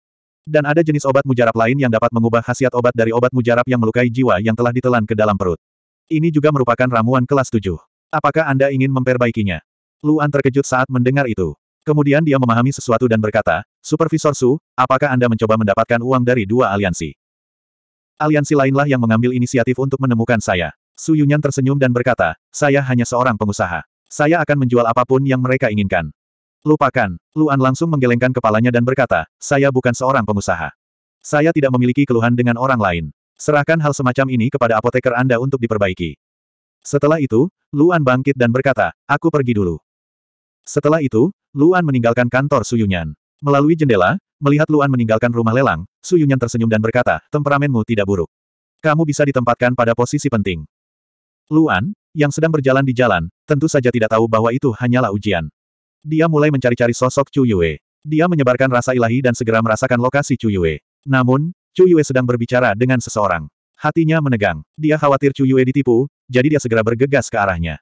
Dan ada jenis obat mujarab lain yang dapat mengubah khasiat obat dari obat mujarab yang melukai jiwa yang telah ditelan ke dalam perut. Ini juga merupakan ramuan kelas tujuh. Apakah Anda ingin memperbaikinya? Luan terkejut saat mendengar itu. Kemudian dia memahami sesuatu dan berkata, Supervisor Su, apakah Anda mencoba mendapatkan uang dari dua aliansi? Aliansi lainlah yang mengambil inisiatif untuk menemukan saya. Su Yunyan tersenyum dan berkata, saya hanya seorang pengusaha. Saya akan menjual apapun yang mereka inginkan. Lupakan, Luan langsung menggelengkan kepalanya dan berkata, saya bukan seorang pengusaha. Saya tidak memiliki keluhan dengan orang lain. Serahkan hal semacam ini kepada apoteker Anda untuk diperbaiki. Setelah itu, Luan bangkit dan berkata, aku pergi dulu. Setelah itu, Luan meninggalkan kantor Suyunyan. Melalui jendela, melihat Luan meninggalkan rumah lelang, Suyunyan tersenyum dan berkata, temperamenmu tidak buruk. Kamu bisa ditempatkan pada posisi penting. Luan, yang sedang berjalan di jalan, tentu saja tidak tahu bahwa itu hanyalah ujian. Dia mulai mencari-cari sosok Chu Yue. Dia menyebarkan rasa ilahi dan segera merasakan lokasi Chu Yue. Namun, Chu Yue sedang berbicara dengan seseorang. Hatinya menegang. Dia khawatir Chu Yue ditipu, jadi dia segera bergegas ke arahnya.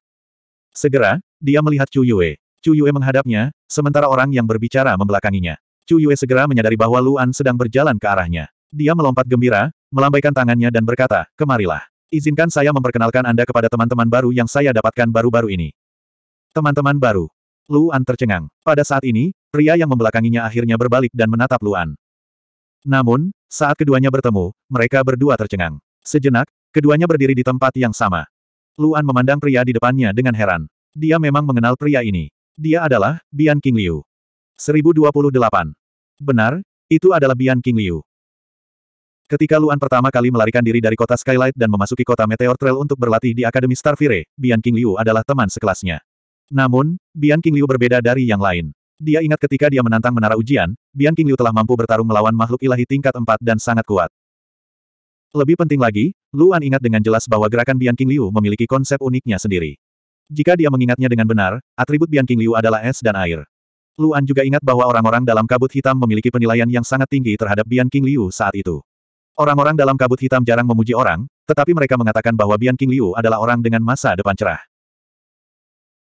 Segera, dia melihat Chu Yue. Chu Yue menghadapnya, sementara orang yang berbicara membelakanginya. Chu Yue segera menyadari bahwa Luan sedang berjalan ke arahnya. Dia melompat gembira, melambaikan tangannya dan berkata, kemarilah. Izinkan saya memperkenalkan Anda kepada teman-teman baru yang saya dapatkan baru-baru ini. Teman-teman baru, Luan tercengang. Pada saat ini, pria yang membelakanginya akhirnya berbalik dan menatap Luan. Namun, saat keduanya bertemu, mereka berdua tercengang. Sejenak, keduanya berdiri di tempat yang sama. Luan memandang pria di depannya dengan heran. Dia memang mengenal pria ini. Dia adalah Bian King Liu. 1028. Benar, itu adalah Bian King Liu. Ketika Luan pertama kali melarikan diri dari kota Skylight dan memasuki kota Meteor Trail untuk berlatih di Akademi Starfire, Bian King Liu adalah teman sekelasnya. Namun, Bian King Liu berbeda dari yang lain. Dia ingat ketika dia menantang menara ujian, Bian King Liu telah mampu bertarung melawan makhluk ilahi tingkat 4 dan sangat kuat. Lebih penting lagi, Luan ingat dengan jelas bahwa gerakan Bian King Liu memiliki konsep uniknya sendiri. Jika dia mengingatnya dengan benar, atribut Bian King Liu adalah es dan air. Luan juga ingat bahwa orang-orang dalam kabut hitam memiliki penilaian yang sangat tinggi terhadap Bian King Liu saat itu. Orang-orang dalam kabut hitam jarang memuji orang, tetapi mereka mengatakan bahwa Bian King Liu adalah orang dengan masa depan cerah.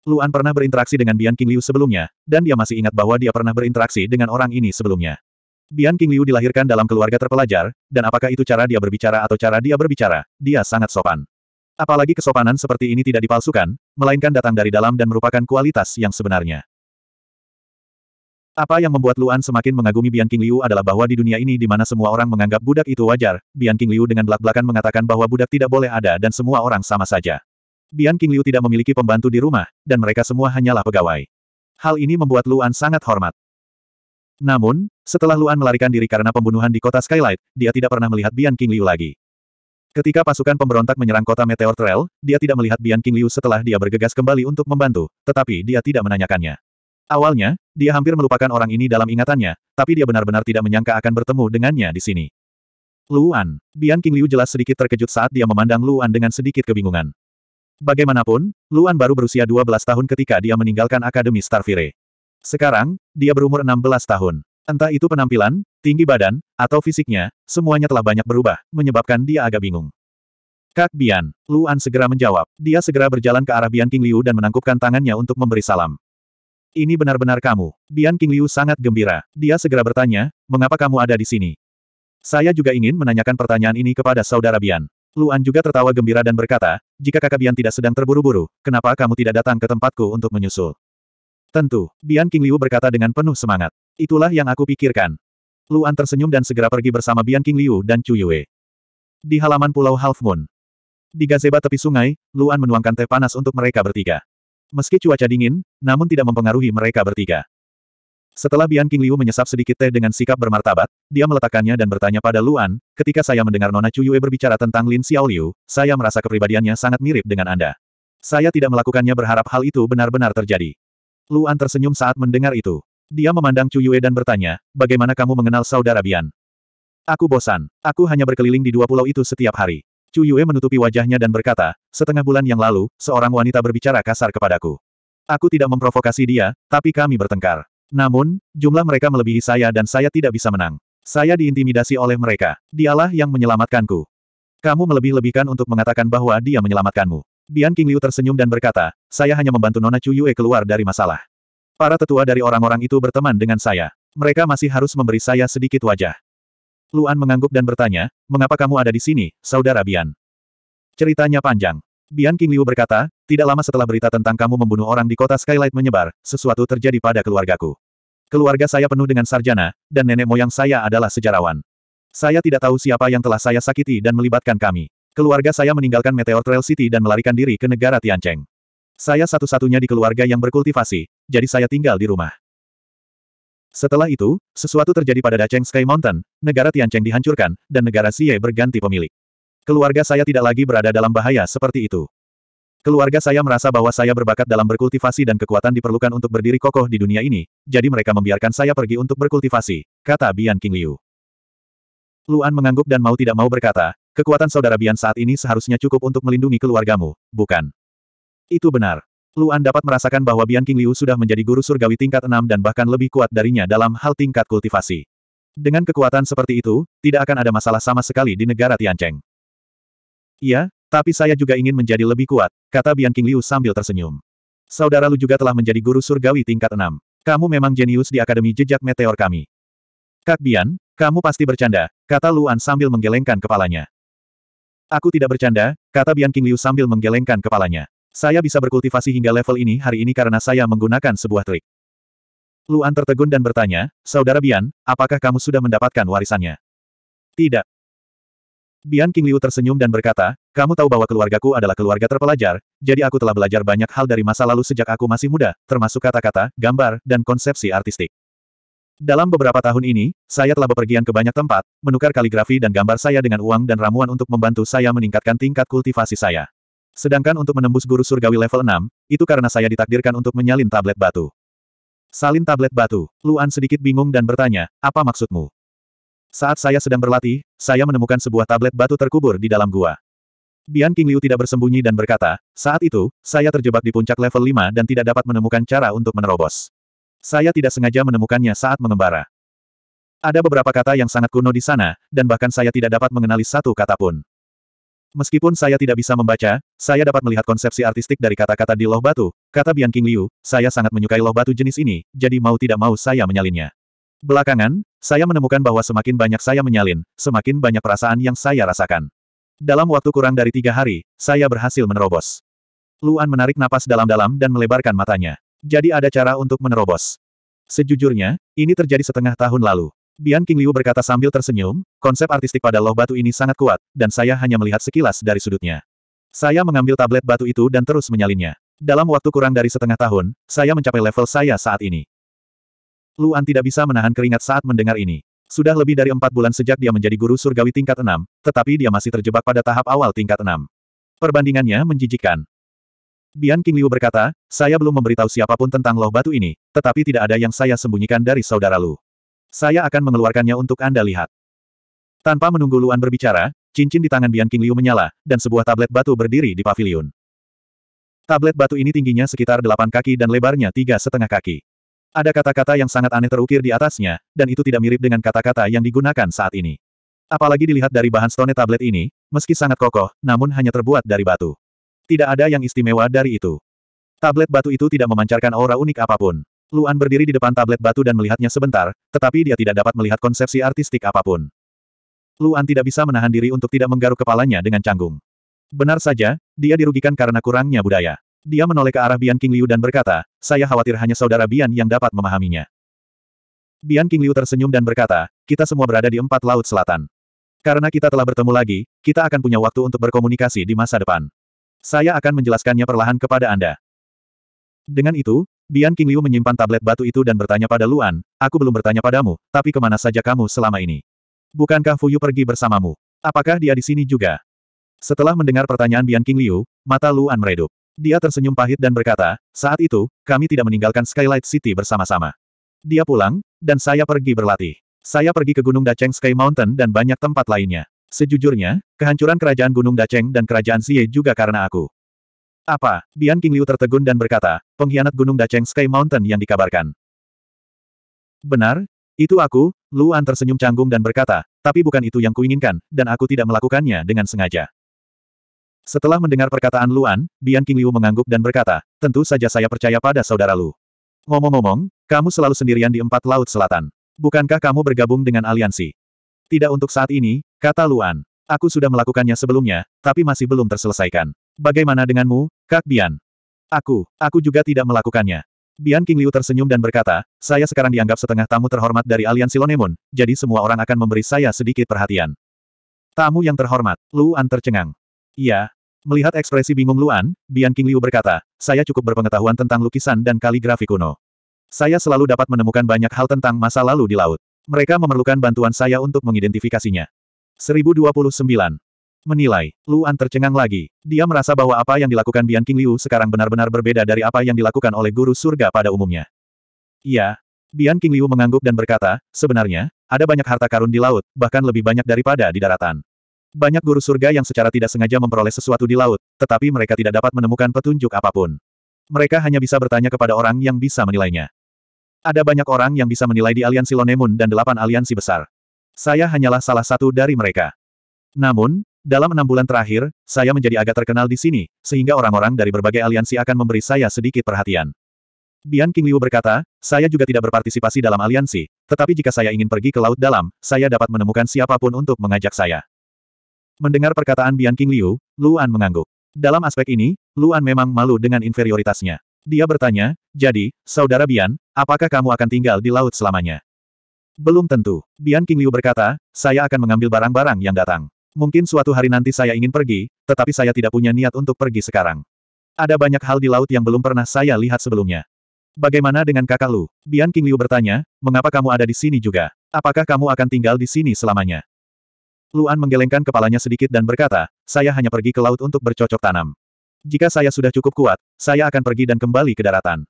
Luan pernah berinteraksi dengan Bian King Liu sebelumnya, dan dia masih ingat bahwa dia pernah berinteraksi dengan orang ini sebelumnya. Bian King Liu dilahirkan dalam keluarga terpelajar, dan apakah itu cara dia berbicara atau cara dia berbicara, dia sangat sopan. Apalagi kesopanan seperti ini tidak dipalsukan, melainkan datang dari dalam dan merupakan kualitas yang sebenarnya. Apa yang membuat Luan semakin mengagumi Bian King Liu adalah bahwa di dunia ini di mana semua orang menganggap budak itu wajar, Bian King Liu dengan belak-belakan mengatakan bahwa budak tidak boleh ada dan semua orang sama saja. Bian King Liu tidak memiliki pembantu di rumah, dan mereka semua hanyalah pegawai. Hal ini membuat Luan sangat hormat. Namun, setelah Luan melarikan diri karena pembunuhan di kota Skylight, dia tidak pernah melihat Bian King Liu lagi. Ketika pasukan pemberontak menyerang kota Meteor Trail, dia tidak melihat Bian King Liu setelah dia bergegas kembali untuk membantu, tetapi dia tidak menanyakannya. Awalnya, dia hampir melupakan orang ini dalam ingatannya, tapi dia benar-benar tidak menyangka akan bertemu dengannya di sini. Luan, Bian King Liu jelas sedikit terkejut saat dia memandang Luan dengan sedikit kebingungan. Bagaimanapun, Luan baru berusia 12 tahun ketika dia meninggalkan Akademi Starfire. Sekarang, dia berumur 16 tahun. Entah itu penampilan, tinggi badan, atau fisiknya, semuanya telah banyak berubah, menyebabkan dia agak bingung. Kak Bian, Luan segera menjawab. Dia segera berjalan ke arah Bian King Liu dan menangkupkan tangannya untuk memberi salam. Ini benar-benar kamu. Bian King Liu sangat gembira. Dia segera bertanya, mengapa kamu ada di sini? Saya juga ingin menanyakan pertanyaan ini kepada saudara Bian. Luan juga tertawa gembira dan berkata, jika kakak Bian tidak sedang terburu-buru, kenapa kamu tidak datang ke tempatku untuk menyusul? Tentu, Bian King Liu berkata dengan penuh semangat. Itulah yang aku pikirkan. Luan tersenyum dan segera pergi bersama Bian King Liu dan Chu Yue. Di halaman Pulau Half Moon. Di gazeba tepi sungai, Luan menuangkan teh panas untuk mereka bertiga. Meski cuaca dingin, namun tidak mempengaruhi mereka bertiga. Setelah Bian King Liu menyesap sedikit teh dengan sikap bermartabat, dia meletakkannya dan bertanya pada Luan, ketika saya mendengar Nona Chuyue berbicara tentang Lin Xiaoliu, saya merasa kepribadiannya sangat mirip dengan Anda. Saya tidak melakukannya berharap hal itu benar-benar terjadi. Luan tersenyum saat mendengar itu. Dia memandang Chuyue dan bertanya, bagaimana kamu mengenal saudara Bian? Aku bosan. Aku hanya berkeliling di dua pulau itu setiap hari. Chuyue menutupi wajahnya dan berkata, setengah bulan yang lalu, seorang wanita berbicara kasar kepadaku. Aku tidak memprovokasi dia, tapi kami bertengkar. Namun, jumlah mereka melebihi saya dan saya tidak bisa menang. Saya diintimidasi oleh mereka. Dialah yang menyelamatkanku. Kamu melebih-lebihkan untuk mengatakan bahwa dia menyelamatkanmu. Bian King Liu tersenyum dan berkata, saya hanya membantu Nona Chu Yue keluar dari masalah. Para tetua dari orang-orang itu berteman dengan saya. Mereka masih harus memberi saya sedikit wajah. Luan mengangguk dan bertanya, mengapa kamu ada di sini, saudara Bian? Ceritanya panjang. Bian King Liu berkata, tidak lama setelah berita tentang kamu membunuh orang di kota Skylight menyebar, sesuatu terjadi pada keluargaku. Keluarga saya penuh dengan sarjana, dan nenek moyang saya adalah sejarawan. Saya tidak tahu siapa yang telah saya sakiti dan melibatkan kami. Keluarga saya meninggalkan Meteor Trail City dan melarikan diri ke negara Tiancheng. Saya satu-satunya di keluarga yang berkultivasi, jadi saya tinggal di rumah. Setelah itu, sesuatu terjadi pada Dacheng Sky Mountain, negara Tiancheng dihancurkan, dan negara Xie berganti pemilik. Keluarga saya tidak lagi berada dalam bahaya seperti itu. Keluarga saya merasa bahwa saya berbakat dalam berkultivasi dan kekuatan diperlukan untuk berdiri kokoh di dunia ini, jadi mereka membiarkan saya pergi untuk berkultivasi, kata Bian King Liu. Luan mengangguk dan mau tidak mau berkata, kekuatan saudara Bian saat ini seharusnya cukup untuk melindungi keluargamu, bukan? Itu benar. Luan dapat merasakan bahwa Bian King Liu sudah menjadi guru surgawi tingkat 6 dan bahkan lebih kuat darinya dalam hal tingkat kultivasi. Dengan kekuatan seperti itu, tidak akan ada masalah sama sekali di negara Tiancheng. Iya, tapi saya juga ingin menjadi lebih kuat, kata Bian King Liu sambil tersenyum. Saudara Lu juga telah menjadi guru surgawi tingkat enam. Kamu memang jenius di Akademi Jejak Meteor kami. Kak Bian, kamu pasti bercanda, kata Luan sambil menggelengkan kepalanya. Aku tidak bercanda, kata Bian King Liu sambil menggelengkan kepalanya. Saya bisa berkultivasi hingga level ini hari ini karena saya menggunakan sebuah trik. Luan tertegun dan bertanya, Saudara Bian, apakah kamu sudah mendapatkan warisannya? Tidak, Bian King Liu tersenyum dan berkata, kamu tahu bahwa keluargaku adalah keluarga terpelajar, jadi aku telah belajar banyak hal dari masa lalu sejak aku masih muda, termasuk kata-kata, gambar, dan konsepsi artistik. Dalam beberapa tahun ini, saya telah bepergian ke banyak tempat, menukar kaligrafi dan gambar saya dengan uang dan ramuan untuk membantu saya meningkatkan tingkat kultivasi saya. Sedangkan untuk menembus guru surgawi level 6, itu karena saya ditakdirkan untuk menyalin tablet batu. Salin tablet batu, Luan sedikit bingung dan bertanya, apa maksudmu? Saat saya sedang berlatih, saya menemukan sebuah tablet batu terkubur di dalam gua. Bian King Liu tidak bersembunyi dan berkata, saat itu, saya terjebak di puncak level 5 dan tidak dapat menemukan cara untuk menerobos. Saya tidak sengaja menemukannya saat mengembara. Ada beberapa kata yang sangat kuno di sana, dan bahkan saya tidak dapat mengenali satu kata pun. Meskipun saya tidak bisa membaca, saya dapat melihat konsepsi artistik dari kata-kata di loh batu. Kata Bian King Liu, saya sangat menyukai loh batu jenis ini, jadi mau tidak mau saya menyalinnya. Belakangan, saya menemukan bahwa semakin banyak saya menyalin, semakin banyak perasaan yang saya rasakan. Dalam waktu kurang dari tiga hari, saya berhasil menerobos. Luan menarik napas dalam-dalam dan melebarkan matanya. Jadi ada cara untuk menerobos. Sejujurnya, ini terjadi setengah tahun lalu. Bian King Liu berkata sambil tersenyum, konsep artistik pada loh batu ini sangat kuat, dan saya hanya melihat sekilas dari sudutnya. Saya mengambil tablet batu itu dan terus menyalinnya. Dalam waktu kurang dari setengah tahun, saya mencapai level saya saat ini. Luan tidak bisa menahan keringat saat mendengar ini. Sudah lebih dari empat bulan sejak dia menjadi guru surgawi tingkat enam, tetapi dia masih terjebak pada tahap awal tingkat enam. Perbandingannya menjijikkan. Bian King Liu berkata, saya belum memberitahu siapapun tentang loh batu ini, tetapi tidak ada yang saya sembunyikan dari saudara Lu. Saya akan mengeluarkannya untuk Anda lihat. Tanpa menunggu Luan berbicara, cincin di tangan Bian King Liu menyala, dan sebuah tablet batu berdiri di pavilion. Tablet batu ini tingginya sekitar delapan kaki dan lebarnya tiga setengah kaki. Ada kata-kata yang sangat aneh terukir di atasnya, dan itu tidak mirip dengan kata-kata yang digunakan saat ini. Apalagi dilihat dari bahan stone tablet ini, meski sangat kokoh, namun hanya terbuat dari batu. Tidak ada yang istimewa dari itu. Tablet batu itu tidak memancarkan aura unik apapun. Luan berdiri di depan tablet batu dan melihatnya sebentar, tetapi dia tidak dapat melihat konsepsi artistik apapun. Luan tidak bisa menahan diri untuk tidak menggaruk kepalanya dengan canggung. Benar saja, dia dirugikan karena kurangnya budaya. Dia menoleh ke arah Bian King Liu dan berkata, saya khawatir hanya saudara Bian yang dapat memahaminya. Bian King Liu tersenyum dan berkata, kita semua berada di empat laut selatan. Karena kita telah bertemu lagi, kita akan punya waktu untuk berkomunikasi di masa depan. Saya akan menjelaskannya perlahan kepada Anda. Dengan itu, Bian King Liu menyimpan tablet batu itu dan bertanya pada Luan, aku belum bertanya padamu, tapi kemana saja kamu selama ini? Bukankah Fuyu pergi bersamamu? Apakah dia di sini juga? Setelah mendengar pertanyaan Bian King Liu, mata Luan meredup. Dia tersenyum pahit dan berkata, saat itu, kami tidak meninggalkan Skylight City bersama-sama. Dia pulang, dan saya pergi berlatih. Saya pergi ke Gunung Daceng Sky Mountain dan banyak tempat lainnya. Sejujurnya, kehancuran kerajaan Gunung Daceng dan kerajaan Xie juga karena aku. Apa? Bian King Liu tertegun dan berkata, pengkhianat Gunung Daceng Sky Mountain yang dikabarkan. Benar, itu aku, Luan tersenyum canggung dan berkata, tapi bukan itu yang kuinginkan, dan aku tidak melakukannya dengan sengaja. Setelah mendengar perkataan Luan, Bian King Liu mengangguk dan berkata, tentu saja saya percaya pada saudara Lu. Ngomong-ngomong, kamu selalu sendirian di empat laut selatan. Bukankah kamu bergabung dengan aliansi? Tidak untuk saat ini, kata Luan. Aku sudah melakukannya sebelumnya, tapi masih belum terselesaikan. Bagaimana denganmu, Kak Bian? Aku, aku juga tidak melakukannya. Bian King Liu tersenyum dan berkata, saya sekarang dianggap setengah tamu terhormat dari aliansi Lonemon, jadi semua orang akan memberi saya sedikit perhatian. Tamu yang terhormat, Luan tercengang. Iya, Melihat ekspresi bingung Luan, Bian King Liu berkata, saya cukup berpengetahuan tentang lukisan dan kaligrafi kuno. Saya selalu dapat menemukan banyak hal tentang masa lalu di laut. Mereka memerlukan bantuan saya untuk mengidentifikasinya. 1029. Menilai, Luan tercengang lagi. Dia merasa bahwa apa yang dilakukan Bian King Liu sekarang benar-benar berbeda dari apa yang dilakukan oleh guru surga pada umumnya. Iya, Bian King Liu mengangguk dan berkata, sebenarnya, ada banyak harta karun di laut, bahkan lebih banyak daripada di daratan. Banyak guru surga yang secara tidak sengaja memperoleh sesuatu di laut, tetapi mereka tidak dapat menemukan petunjuk apapun. Mereka hanya bisa bertanya kepada orang yang bisa menilainya. Ada banyak orang yang bisa menilai di aliansi Lonemun dan delapan aliansi besar. Saya hanyalah salah satu dari mereka. Namun, dalam enam bulan terakhir, saya menjadi agak terkenal di sini, sehingga orang-orang dari berbagai aliansi akan memberi saya sedikit perhatian. Bian King Liu berkata, saya juga tidak berpartisipasi dalam aliansi, tetapi jika saya ingin pergi ke Laut Dalam, saya dapat menemukan siapapun untuk mengajak saya. Mendengar perkataan Bian King Liu, Luan mengangguk. Dalam aspek ini, Luan memang malu dengan inferioritasnya. Dia bertanya, jadi, Saudara Bian, apakah kamu akan tinggal di laut selamanya? Belum tentu. Bian King Liu berkata, saya akan mengambil barang-barang yang datang. Mungkin suatu hari nanti saya ingin pergi, tetapi saya tidak punya niat untuk pergi sekarang. Ada banyak hal di laut yang belum pernah saya lihat sebelumnya. Bagaimana dengan kakak Lu? Bian King Liu bertanya, mengapa kamu ada di sini juga? Apakah kamu akan tinggal di sini selamanya? Luan menggelengkan kepalanya sedikit dan berkata, saya hanya pergi ke laut untuk bercocok tanam. Jika saya sudah cukup kuat, saya akan pergi dan kembali ke daratan.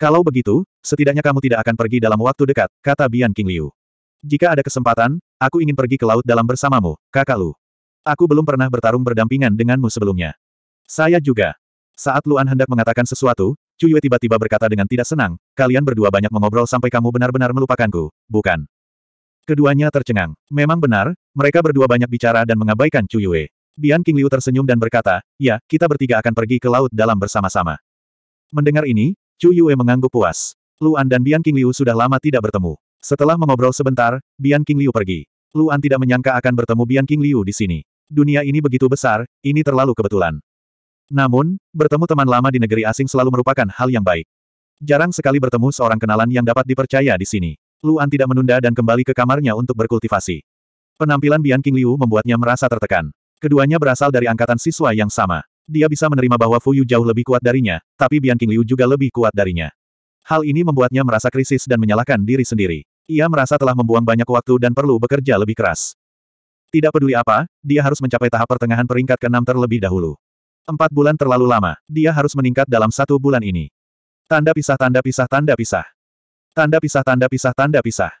Kalau begitu, setidaknya kamu tidak akan pergi dalam waktu dekat, kata Bian King Liu. Jika ada kesempatan, aku ingin pergi ke laut dalam bersamamu, kakak Lu. Aku belum pernah bertarung berdampingan denganmu sebelumnya. Saya juga. Saat Luan hendak mengatakan sesuatu, Cuyue tiba-tiba berkata dengan tidak senang, kalian berdua banyak mengobrol sampai kamu benar-benar melupakanku, bukan? Keduanya tercengang. Memang benar, mereka berdua banyak bicara dan mengabaikan Chu Yue. Bian King Liu tersenyum dan berkata, ya, kita bertiga akan pergi ke laut dalam bersama-sama. Mendengar ini, Chu Yue mengangguk puas. Luan dan Bian King Liu sudah lama tidak bertemu. Setelah mengobrol sebentar, Bian King Liu pergi. Luan tidak menyangka akan bertemu Bian King Liu di sini. Dunia ini begitu besar, ini terlalu kebetulan. Namun, bertemu teman lama di negeri asing selalu merupakan hal yang baik. Jarang sekali bertemu seorang kenalan yang dapat dipercaya di sini. Luan tidak menunda dan kembali ke kamarnya untuk berkultivasi. Penampilan Bian King Liu membuatnya merasa tertekan. Keduanya berasal dari angkatan siswa yang sama. Dia bisa menerima bahwa Fuyu jauh lebih kuat darinya, tapi Bian King Liu juga lebih kuat darinya. Hal ini membuatnya merasa krisis dan menyalahkan diri sendiri. Ia merasa telah membuang banyak waktu dan perlu bekerja lebih keras. Tidak peduli apa, dia harus mencapai tahap pertengahan peringkat ke-6 terlebih dahulu. Empat bulan terlalu lama, dia harus meningkat dalam satu bulan ini. Tanda pisah tanda pisah tanda pisah. Tanda pisah tanda pisah tanda pisah.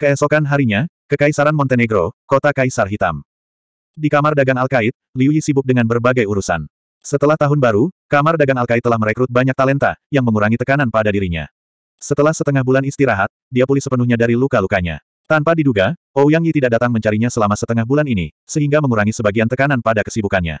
Keesokan harinya, Kekaisaran Montenegro, kota Kaisar Hitam. Di kamar dagang Alkait, Liu Yi sibuk dengan berbagai urusan. Setelah tahun baru, kamar dagang Alkait telah merekrut banyak talenta, yang mengurangi tekanan pada dirinya. Setelah setengah bulan istirahat, dia pulih sepenuhnya dari luka-lukanya. Tanpa diduga, Ouyang Yi tidak datang mencarinya selama setengah bulan ini, sehingga mengurangi sebagian tekanan pada kesibukannya.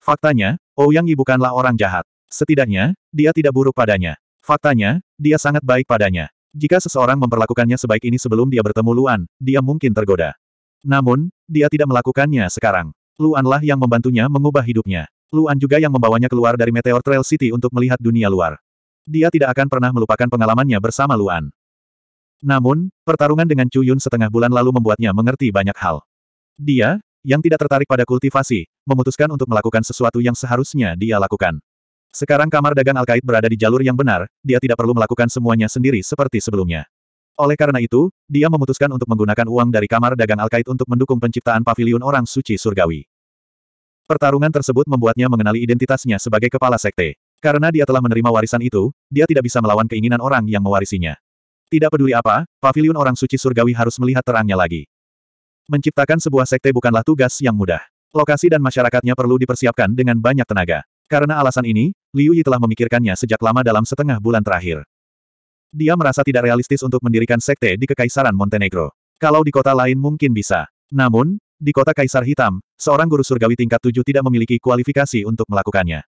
Faktanya, Ouyang Yi bukanlah orang jahat. Setidaknya, dia tidak buruk padanya. Faktanya, dia sangat baik padanya. Jika seseorang memperlakukannya sebaik ini sebelum dia bertemu Luan, dia mungkin tergoda. Namun, dia tidak melakukannya sekarang. Luanlah yang membantunya mengubah hidupnya. Luan juga yang membawanya keluar dari Meteor Trail City untuk melihat dunia luar. Dia tidak akan pernah melupakan pengalamannya bersama Luan. Namun, pertarungan dengan Chu Yun setengah bulan lalu membuatnya mengerti banyak hal. Dia, yang tidak tertarik pada kultivasi, memutuskan untuk melakukan sesuatu yang seharusnya dia lakukan. Sekarang kamar dagang Alkait berada di jalur yang benar, dia tidak perlu melakukan semuanya sendiri seperti sebelumnya. Oleh karena itu, dia memutuskan untuk menggunakan uang dari kamar dagang Alkait untuk mendukung penciptaan pavilion orang suci surgawi. Pertarungan tersebut membuatnya mengenali identitasnya sebagai kepala sekte. Karena dia telah menerima warisan itu, dia tidak bisa melawan keinginan orang yang mewarisinya. Tidak peduli apa, pavilion orang suci surgawi harus melihat terangnya lagi. Menciptakan sebuah sekte bukanlah tugas yang mudah. Lokasi dan masyarakatnya perlu dipersiapkan dengan banyak tenaga. Karena alasan ini, Liu Yi telah memikirkannya sejak lama dalam setengah bulan terakhir. Dia merasa tidak realistis untuk mendirikan sekte di Kekaisaran Montenegro. Kalau di kota lain mungkin bisa. Namun, di kota Kaisar Hitam, seorang guru surgawi tingkat tujuh tidak memiliki kualifikasi untuk melakukannya.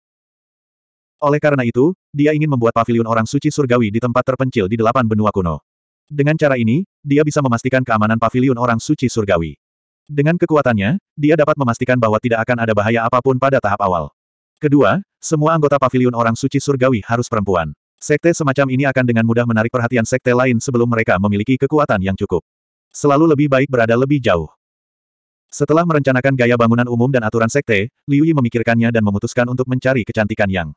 Oleh karena itu, dia ingin membuat pavilion orang suci surgawi di tempat terpencil di delapan benua kuno. Dengan cara ini, dia bisa memastikan keamanan pavilion orang suci surgawi. Dengan kekuatannya, dia dapat memastikan bahwa tidak akan ada bahaya apapun pada tahap awal. Kedua, semua anggota pavilion orang suci surgawi harus perempuan. Sekte semacam ini akan dengan mudah menarik perhatian sekte lain sebelum mereka memiliki kekuatan yang cukup. Selalu lebih baik berada lebih jauh. Setelah merencanakan gaya bangunan umum dan aturan sekte, Liu Yi memikirkannya dan memutuskan untuk mencari kecantikan yang.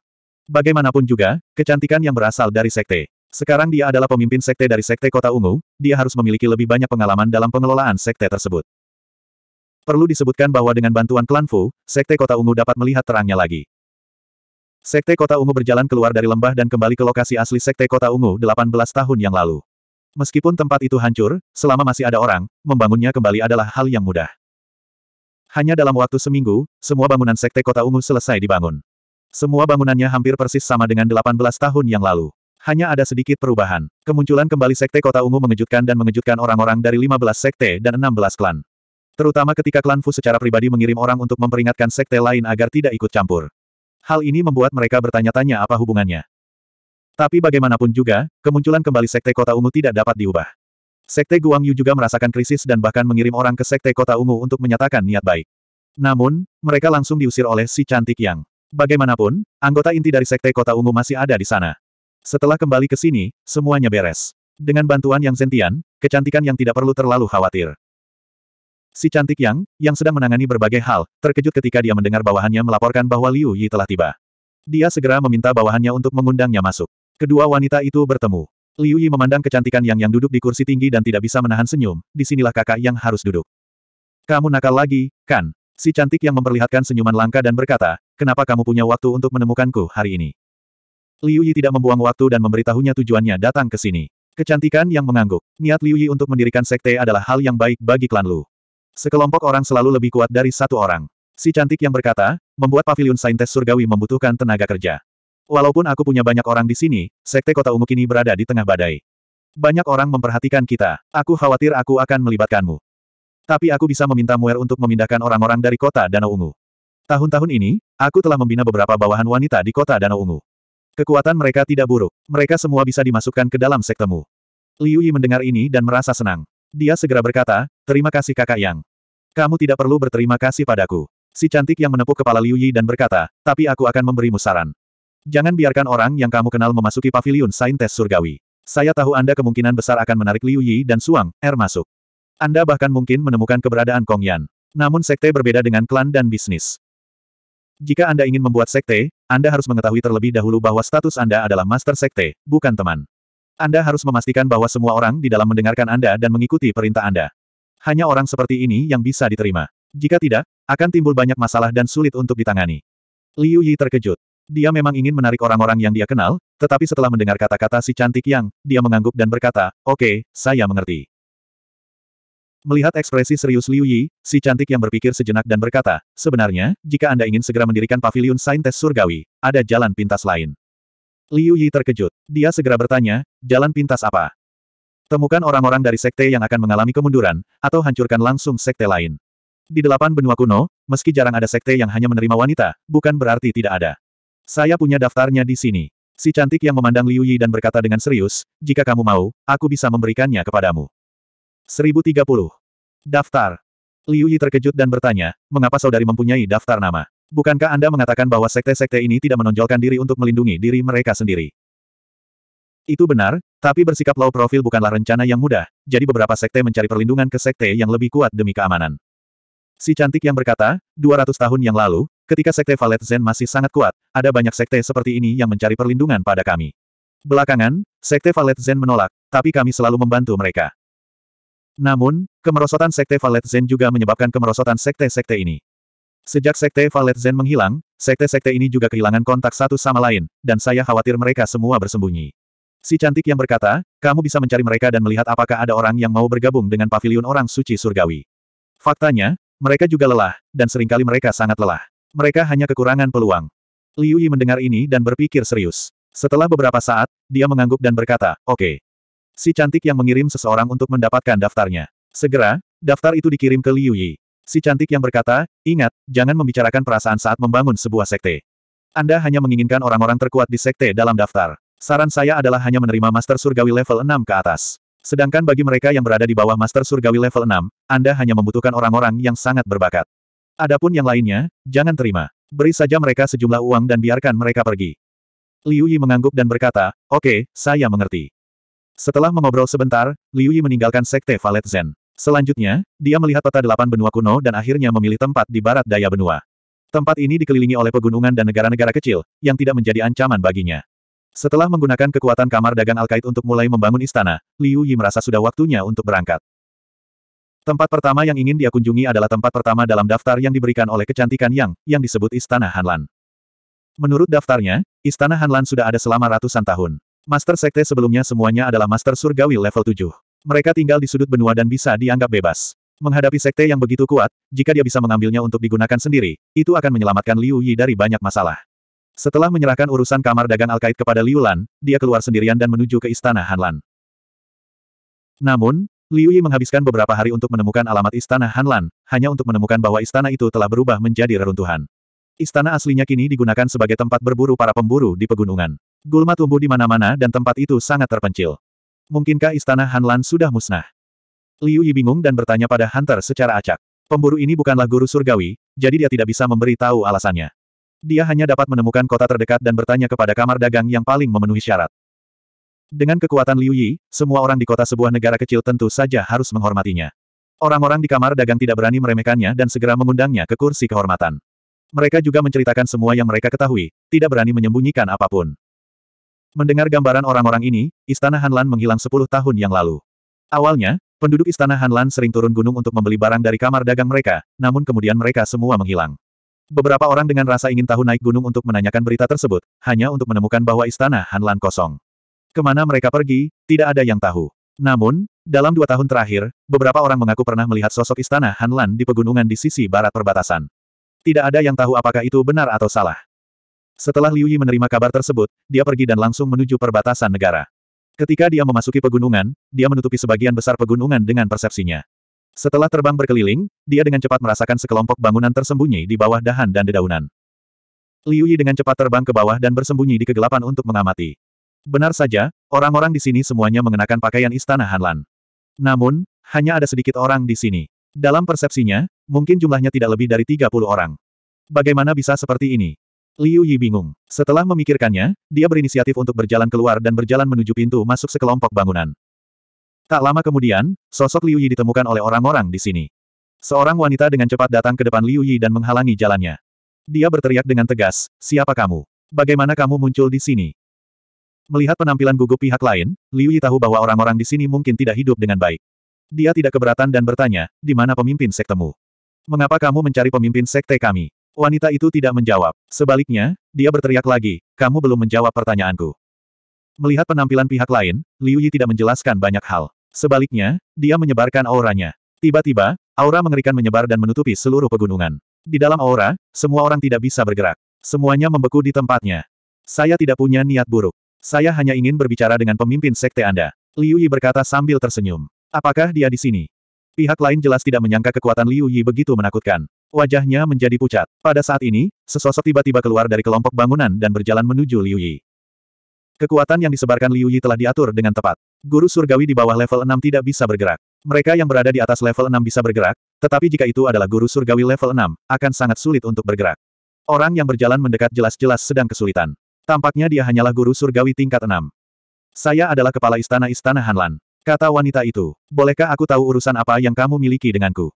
Bagaimanapun juga, kecantikan yang berasal dari sekte. Sekarang dia adalah pemimpin sekte dari sekte Kota Ungu, dia harus memiliki lebih banyak pengalaman dalam pengelolaan sekte tersebut. Perlu disebutkan bahwa dengan bantuan klan Fu, Sekte Kota Ungu dapat melihat terangnya lagi. Sekte Kota Ungu berjalan keluar dari lembah dan kembali ke lokasi asli Sekte Kota Ungu 18 tahun yang lalu. Meskipun tempat itu hancur, selama masih ada orang, membangunnya kembali adalah hal yang mudah. Hanya dalam waktu seminggu, semua bangunan Sekte Kota Ungu selesai dibangun. Semua bangunannya hampir persis sama dengan 18 tahun yang lalu. Hanya ada sedikit perubahan. Kemunculan kembali Sekte Kota Ungu mengejutkan dan mengejutkan orang-orang dari 15 sekte dan 16 klan. Terutama ketika klan Fu secara pribadi mengirim orang untuk memperingatkan sekte lain agar tidak ikut campur. Hal ini membuat mereka bertanya-tanya apa hubungannya. Tapi bagaimanapun juga, kemunculan kembali sekte kota ungu tidak dapat diubah. Sekte Guangyu juga merasakan krisis dan bahkan mengirim orang ke sekte kota ungu untuk menyatakan niat baik. Namun, mereka langsung diusir oleh si cantik yang. Bagaimanapun, anggota inti dari sekte kota ungu masih ada di sana. Setelah kembali ke sini, semuanya beres. Dengan bantuan yang sentian, kecantikan yang tidak perlu terlalu khawatir. Si cantik Yang, yang sedang menangani berbagai hal, terkejut ketika dia mendengar bawahannya melaporkan bahwa Liu Yi telah tiba. Dia segera meminta bawahannya untuk mengundangnya masuk. Kedua wanita itu bertemu. Liu Yi memandang kecantikan Yang yang duduk di kursi tinggi dan tidak bisa menahan senyum, Di sinilah kakak yang harus duduk. Kamu nakal lagi, kan? Si cantik yang memperlihatkan senyuman langka dan berkata, kenapa kamu punya waktu untuk menemukanku hari ini? Liu Yi tidak membuang waktu dan memberitahunya tujuannya datang ke sini. Kecantikan yang mengangguk. Niat Liu Yi untuk mendirikan sekte adalah hal yang baik bagi klan Lu. Sekelompok orang selalu lebih kuat dari satu orang. Si cantik yang berkata, membuat pavilion saintes surgawi membutuhkan tenaga kerja. Walaupun aku punya banyak orang di sini, sekte kota ungu kini berada di tengah badai. Banyak orang memperhatikan kita. Aku khawatir aku akan melibatkanmu. Tapi aku bisa meminta Muer untuk memindahkan orang-orang dari kota Danau Ungu. Tahun-tahun ini, aku telah membina beberapa bawahan wanita di kota Danau Ungu. Kekuatan mereka tidak buruk. Mereka semua bisa dimasukkan ke dalam sektemu. Liu Yi mendengar ini dan merasa senang. Dia segera berkata, Terima kasih kakak Yang. Kamu tidak perlu berterima kasih padaku. Si cantik yang menepuk kepala Liu Yi dan berkata, tapi aku akan memberimu saran. Jangan biarkan orang yang kamu kenal memasuki pavilion saintes surgawi. Saya tahu Anda kemungkinan besar akan menarik Liu Yi dan Suang, Er masuk. Anda bahkan mungkin menemukan keberadaan Kong Yan. Namun sekte berbeda dengan klan dan bisnis. Jika Anda ingin membuat sekte, Anda harus mengetahui terlebih dahulu bahwa status Anda adalah master sekte, bukan teman. Anda harus memastikan bahwa semua orang di dalam mendengarkan Anda dan mengikuti perintah Anda. Hanya orang seperti ini yang bisa diterima. Jika tidak, akan timbul banyak masalah dan sulit untuk ditangani. Liu Yi terkejut. Dia memang ingin menarik orang-orang yang dia kenal, tetapi setelah mendengar kata-kata si cantik yang, dia mengangguk dan berkata, oke, okay, saya mengerti. Melihat ekspresi serius Liu Yi, si cantik yang berpikir sejenak dan berkata, sebenarnya, jika Anda ingin segera mendirikan pavilion saintes surgawi, ada jalan pintas lain. Liu Yi terkejut. Dia segera bertanya, jalan pintas apa? Temukan orang-orang dari sekte yang akan mengalami kemunduran, atau hancurkan langsung sekte lain. Di delapan benua kuno, meski jarang ada sekte yang hanya menerima wanita, bukan berarti tidak ada. Saya punya daftarnya di sini. Si cantik yang memandang Liu Yi dan berkata dengan serius, jika kamu mau, aku bisa memberikannya kepadamu. 1030. Daftar. Liu Yi terkejut dan bertanya, mengapa saudari mempunyai daftar nama? Bukankah Anda mengatakan bahwa sekte-sekte ini tidak menonjolkan diri untuk melindungi diri mereka sendiri? Itu benar, tapi bersikap low profil bukanlah rencana yang mudah, jadi beberapa sekte mencari perlindungan ke sekte yang lebih kuat demi keamanan. Si cantik yang berkata, 200 tahun yang lalu, ketika sekte Valet Zen masih sangat kuat, ada banyak sekte seperti ini yang mencari perlindungan pada kami. Belakangan, sekte Valet Zen menolak, tapi kami selalu membantu mereka. Namun, kemerosotan sekte Valet Zen juga menyebabkan kemerosotan sekte-sekte ini. Sejak sekte Valet Zen menghilang, sekte-sekte ini juga kehilangan kontak satu sama lain, dan saya khawatir mereka semua bersembunyi. Si cantik yang berkata, kamu bisa mencari mereka dan melihat apakah ada orang yang mau bergabung dengan pavilion orang suci surgawi. Faktanya, mereka juga lelah, dan seringkali mereka sangat lelah. Mereka hanya kekurangan peluang. Liu Yi mendengar ini dan berpikir serius. Setelah beberapa saat, dia mengangguk dan berkata, oke. Okay. Si cantik yang mengirim seseorang untuk mendapatkan daftarnya. Segera, daftar itu dikirim ke Liu Yi. Si cantik yang berkata, ingat, jangan membicarakan perasaan saat membangun sebuah sekte. Anda hanya menginginkan orang-orang terkuat di sekte dalam daftar. Saran saya adalah hanya menerima Master Surgawi level 6 ke atas. Sedangkan bagi mereka yang berada di bawah Master Surgawi level 6, Anda hanya membutuhkan orang-orang yang sangat berbakat. Adapun yang lainnya, jangan terima. Beri saja mereka sejumlah uang dan biarkan mereka pergi. Liu Yi mengangguk dan berkata, oke, okay, saya mengerti. Setelah mengobrol sebentar, Liu Yi meninggalkan Sekte Valet Zen. Selanjutnya, dia melihat peta delapan benua kuno dan akhirnya memilih tempat di barat daya benua. Tempat ini dikelilingi oleh pegunungan dan negara-negara kecil, yang tidak menjadi ancaman baginya. Setelah menggunakan kekuatan kamar dagang Alkait untuk mulai membangun istana, Liu Yi merasa sudah waktunya untuk berangkat. Tempat pertama yang ingin dia kunjungi adalah tempat pertama dalam daftar yang diberikan oleh kecantikan Yang, yang disebut Istana Hanlan. Menurut daftarnya, Istana Hanlan sudah ada selama ratusan tahun. Master Sekte sebelumnya semuanya adalah Master Surgawi level 7. Mereka tinggal di sudut benua dan bisa dianggap bebas. Menghadapi sekte yang begitu kuat, jika dia bisa mengambilnya untuk digunakan sendiri, itu akan menyelamatkan Liu Yi dari banyak masalah. Setelah menyerahkan urusan kamar dagang Alkait kepada Liu Lan, dia keluar sendirian dan menuju ke istana Hanlan. Namun, Liu Yi menghabiskan beberapa hari untuk menemukan alamat istana Hanlan, hanya untuk menemukan bahwa istana itu telah berubah menjadi reruntuhan. Istana aslinya kini digunakan sebagai tempat berburu para pemburu di pegunungan. Gulma tumbuh di mana-mana dan tempat itu sangat terpencil. Mungkinkah istana Hanlan sudah musnah? Liu Yi bingung dan bertanya pada Hunter secara acak. Pemburu ini bukanlah guru surgawi, jadi dia tidak bisa memberi tahu alasannya. Dia hanya dapat menemukan kota terdekat dan bertanya kepada kamar dagang yang paling memenuhi syarat. Dengan kekuatan Liu Yi, semua orang di kota sebuah negara kecil tentu saja harus menghormatinya. Orang-orang di kamar dagang tidak berani meremehkannya dan segera mengundangnya ke kursi kehormatan. Mereka juga menceritakan semua yang mereka ketahui, tidak berani menyembunyikan apapun. Mendengar gambaran orang-orang ini, Istana Hanlan menghilang 10 tahun yang lalu. Awalnya, penduduk Istana Hanlan sering turun gunung untuk membeli barang dari kamar dagang mereka, namun kemudian mereka semua menghilang. Beberapa orang dengan rasa ingin tahu naik gunung untuk menanyakan berita tersebut, hanya untuk menemukan bahwa istana Hanlan kosong. Kemana mereka pergi, tidak ada yang tahu. Namun, dalam dua tahun terakhir, beberapa orang mengaku pernah melihat sosok istana Hanlan di pegunungan di sisi barat perbatasan. Tidak ada yang tahu apakah itu benar atau salah. Setelah Liu Yi menerima kabar tersebut, dia pergi dan langsung menuju perbatasan negara. Ketika dia memasuki pegunungan, dia menutupi sebagian besar pegunungan dengan persepsinya. Setelah terbang berkeliling, dia dengan cepat merasakan sekelompok bangunan tersembunyi di bawah dahan dan dedaunan. Liu Yi dengan cepat terbang ke bawah dan bersembunyi di kegelapan untuk mengamati. Benar saja, orang-orang di sini semuanya mengenakan pakaian istana Hanlan. Namun, hanya ada sedikit orang di sini. Dalam persepsinya, mungkin jumlahnya tidak lebih dari 30 orang. Bagaimana bisa seperti ini? Liu Yi bingung. Setelah memikirkannya, dia berinisiatif untuk berjalan keluar dan berjalan menuju pintu masuk sekelompok bangunan. Tak lama kemudian, sosok Liu Yi ditemukan oleh orang-orang di sini. Seorang wanita dengan cepat datang ke depan Liu Yi dan menghalangi jalannya. Dia berteriak dengan tegas, siapa kamu? Bagaimana kamu muncul di sini? Melihat penampilan gugup pihak lain, Liu Yi tahu bahwa orang-orang di sini mungkin tidak hidup dengan baik. Dia tidak keberatan dan bertanya, di mana pemimpin sektemu? Mengapa kamu mencari pemimpin sekte kami? Wanita itu tidak menjawab. Sebaliknya, dia berteriak lagi, kamu belum menjawab pertanyaanku. Melihat penampilan pihak lain, Liu Yi tidak menjelaskan banyak hal. Sebaliknya, dia menyebarkan auranya. Tiba-tiba, aura mengerikan menyebar dan menutupi seluruh pegunungan. Di dalam aura, semua orang tidak bisa bergerak. Semuanya membeku di tempatnya. Saya tidak punya niat buruk. Saya hanya ingin berbicara dengan pemimpin sekte Anda. Liu Yi berkata sambil tersenyum. Apakah dia di sini? Pihak lain jelas tidak menyangka kekuatan Liu Yi begitu menakutkan. Wajahnya menjadi pucat. Pada saat ini, sesosok tiba-tiba keluar dari kelompok bangunan dan berjalan menuju Liu Yi. Kekuatan yang disebarkan Liu Yi telah diatur dengan tepat. Guru surgawi di bawah level 6 tidak bisa bergerak. Mereka yang berada di atas level 6 bisa bergerak, tetapi jika itu adalah guru surgawi level 6, akan sangat sulit untuk bergerak. Orang yang berjalan mendekat jelas-jelas sedang kesulitan. Tampaknya dia hanyalah guru surgawi tingkat 6. Saya adalah kepala istana-istana Hanlan. Kata wanita itu, bolehkah aku tahu urusan apa yang kamu miliki denganku?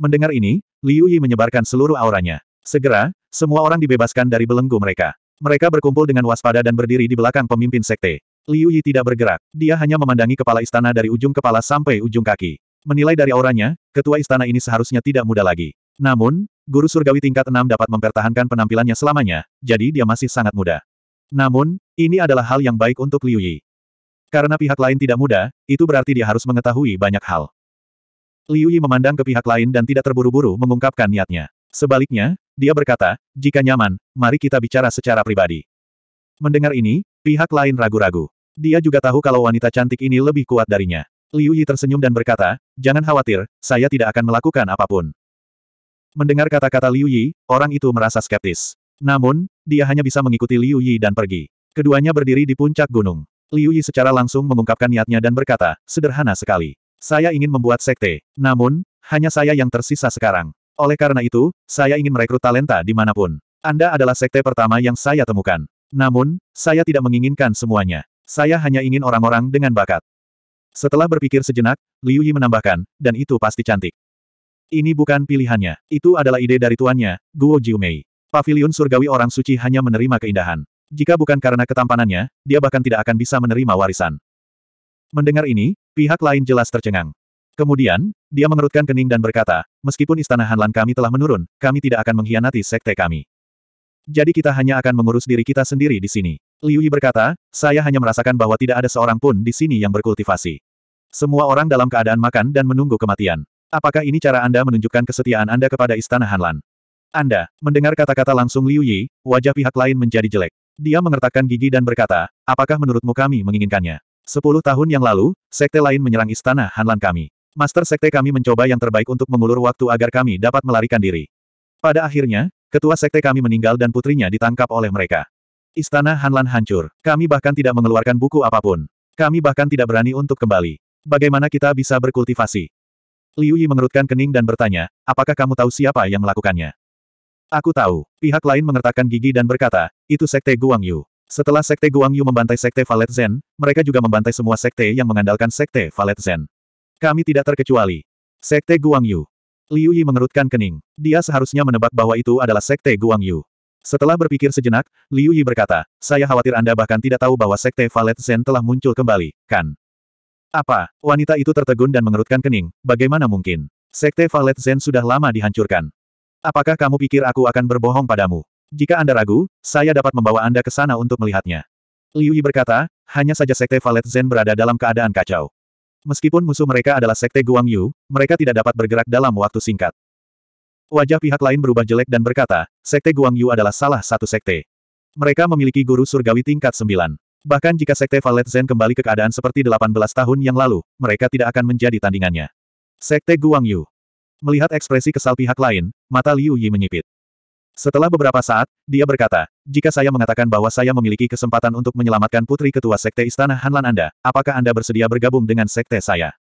Mendengar ini, Liu Yi menyebarkan seluruh auranya. Segera, semua orang dibebaskan dari belenggu mereka. Mereka berkumpul dengan waspada dan berdiri di belakang pemimpin sekte. Liu Yi tidak bergerak. Dia hanya memandangi kepala istana dari ujung kepala sampai ujung kaki. Menilai dari auranya, ketua istana ini seharusnya tidak muda lagi. Namun, guru surgawi tingkat enam dapat mempertahankan penampilannya selamanya, jadi dia masih sangat muda. Namun, ini adalah hal yang baik untuk Liu Yi. Karena pihak lain tidak muda, itu berarti dia harus mengetahui banyak hal. Liu Yi memandang ke pihak lain dan tidak terburu-buru mengungkapkan niatnya. Sebaliknya, dia berkata, jika nyaman, mari kita bicara secara pribadi. Mendengar ini, pihak lain ragu-ragu. Dia juga tahu kalau wanita cantik ini lebih kuat darinya. Liu Yi tersenyum dan berkata, jangan khawatir, saya tidak akan melakukan apapun. Mendengar kata-kata Liu Yi, orang itu merasa skeptis. Namun, dia hanya bisa mengikuti Liu Yi dan pergi. Keduanya berdiri di puncak gunung. Liu Yi secara langsung mengungkapkan niatnya dan berkata, sederhana sekali. Saya ingin membuat sekte, namun, hanya saya yang tersisa sekarang. Oleh karena itu, saya ingin merekrut talenta di dimanapun. Anda adalah sekte pertama yang saya temukan. Namun, saya tidak menginginkan semuanya. Saya hanya ingin orang-orang dengan bakat. Setelah berpikir sejenak, Liu Yi menambahkan, dan itu pasti cantik. Ini bukan pilihannya. Itu adalah ide dari tuannya, Guo Jiumei. Paviliun surgawi orang suci hanya menerima keindahan. Jika bukan karena ketampanannya, dia bahkan tidak akan bisa menerima warisan. Mendengar ini, pihak lain jelas tercengang. Kemudian, dia mengerutkan kening dan berkata, meskipun istana Hanlan kami telah menurun, kami tidak akan mengkhianati sekte kami. Jadi kita hanya akan mengurus diri kita sendiri di sini. Liu Yi berkata, saya hanya merasakan bahwa tidak ada seorang pun di sini yang berkultivasi. Semua orang dalam keadaan makan dan menunggu kematian. Apakah ini cara Anda menunjukkan kesetiaan Anda kepada istana Hanlan? Anda, mendengar kata-kata langsung Liu Yi, wajah pihak lain menjadi jelek. Dia mengertakkan gigi dan berkata, apakah menurutmu kami menginginkannya? Sepuluh tahun yang lalu, sekte lain menyerang istana Hanlan kami. Master Sekte kami mencoba yang terbaik untuk mengulur waktu agar kami dapat melarikan diri. Pada akhirnya, ketua sekte kami meninggal dan putrinya ditangkap oleh mereka. Istana Hanlan hancur. Kami bahkan tidak mengeluarkan buku apapun. Kami bahkan tidak berani untuk kembali. Bagaimana kita bisa berkultivasi? Liu Yi mengerutkan kening dan bertanya, apakah kamu tahu siapa yang melakukannya? Aku tahu. Pihak lain mengertakkan gigi dan berkata, itu sekte Guang Yu. Setelah sekte Guang Yu membantai sekte Valet Zen, mereka juga membantai semua sekte yang mengandalkan sekte Valet Zen. Kami tidak terkecuali. Sekte Guangyu. Liu Yi mengerutkan kening. Dia seharusnya menebak bahwa itu adalah Sekte Guangyu. Setelah berpikir sejenak, Liu Yi berkata, saya khawatir Anda bahkan tidak tahu bahwa Sekte Valet Zen telah muncul kembali, kan? Apa? Wanita itu tertegun dan mengerutkan kening, bagaimana mungkin? Sekte Valet Zen sudah lama dihancurkan. Apakah kamu pikir aku akan berbohong padamu? Jika Anda ragu, saya dapat membawa Anda ke sana untuk melihatnya. Liu Yi berkata, hanya saja Sekte Valet Zen berada dalam keadaan kacau. Meskipun musuh mereka adalah Sekte Guang Yu, mereka tidak dapat bergerak dalam waktu singkat. Wajah pihak lain berubah jelek dan berkata, Sekte Guang Yu adalah salah satu sekte. Mereka memiliki guru surgawi tingkat Sembilan. Bahkan jika Sekte Valet Zen kembali ke keadaan seperti 18 tahun yang lalu, mereka tidak akan menjadi tandingannya. Sekte Guang Yu. Melihat ekspresi kesal pihak lain, mata Liu Yi menyipit. Setelah beberapa saat, dia berkata, jika saya mengatakan bahwa saya memiliki kesempatan untuk menyelamatkan putri ketua Sekte Istana Hanlan Anda, apakah Anda bersedia bergabung dengan Sekte saya?